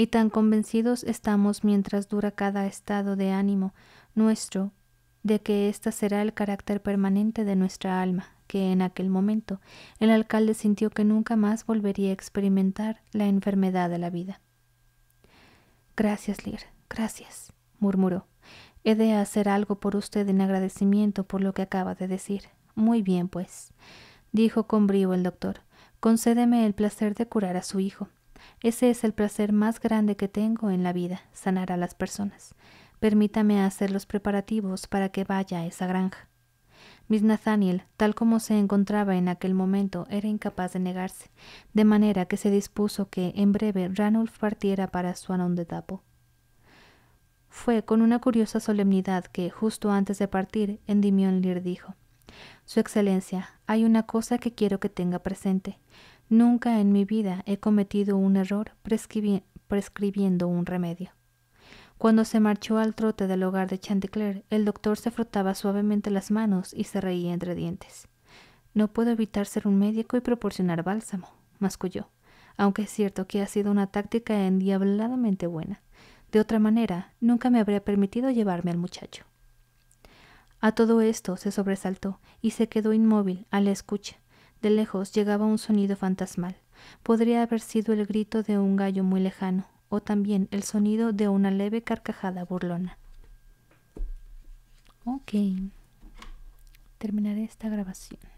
y tan convencidos estamos mientras dura cada estado de ánimo nuestro de que ésta será el carácter permanente de nuestra alma, que en aquel momento el alcalde sintió que nunca más volvería a experimentar la enfermedad de la vida. Gracias, Lear, gracias, murmuró. He de hacer algo por usted en agradecimiento por lo que acaba de decir. Muy bien, pues, dijo con brío el doctor. Concédeme el placer de curar a su hijo. Ese es el placer más grande que tengo en la vida, sanar a las personas. Permítame hacer los preparativos para que vaya a esa granja. Miss Nathaniel, tal como se encontraba en aquel momento, era incapaz de negarse, de manera que se dispuso que en breve Ranulph partiera para su de tapo. Fue con una curiosa solemnidad que, justo antes de partir, Endymion Lear dijo: Su Excelencia, hay una cosa que quiero que tenga presente. Nunca en mi vida he cometido un error prescribiendo un remedio. Cuando se marchó al trote del hogar de Chanticleer, el doctor se frotaba suavemente las manos y se reía entre dientes. No puedo evitar ser un médico y proporcionar bálsamo, masculló, aunque es cierto que ha sido una táctica endiabladamente buena. De otra manera, nunca me habría permitido llevarme al muchacho. A todo esto se sobresaltó y se quedó inmóvil a la escucha, de lejos llegaba un sonido fantasmal. Podría haber sido el grito de un gallo muy lejano, o también el sonido de una leve carcajada burlona. Ok. Terminaré esta grabación.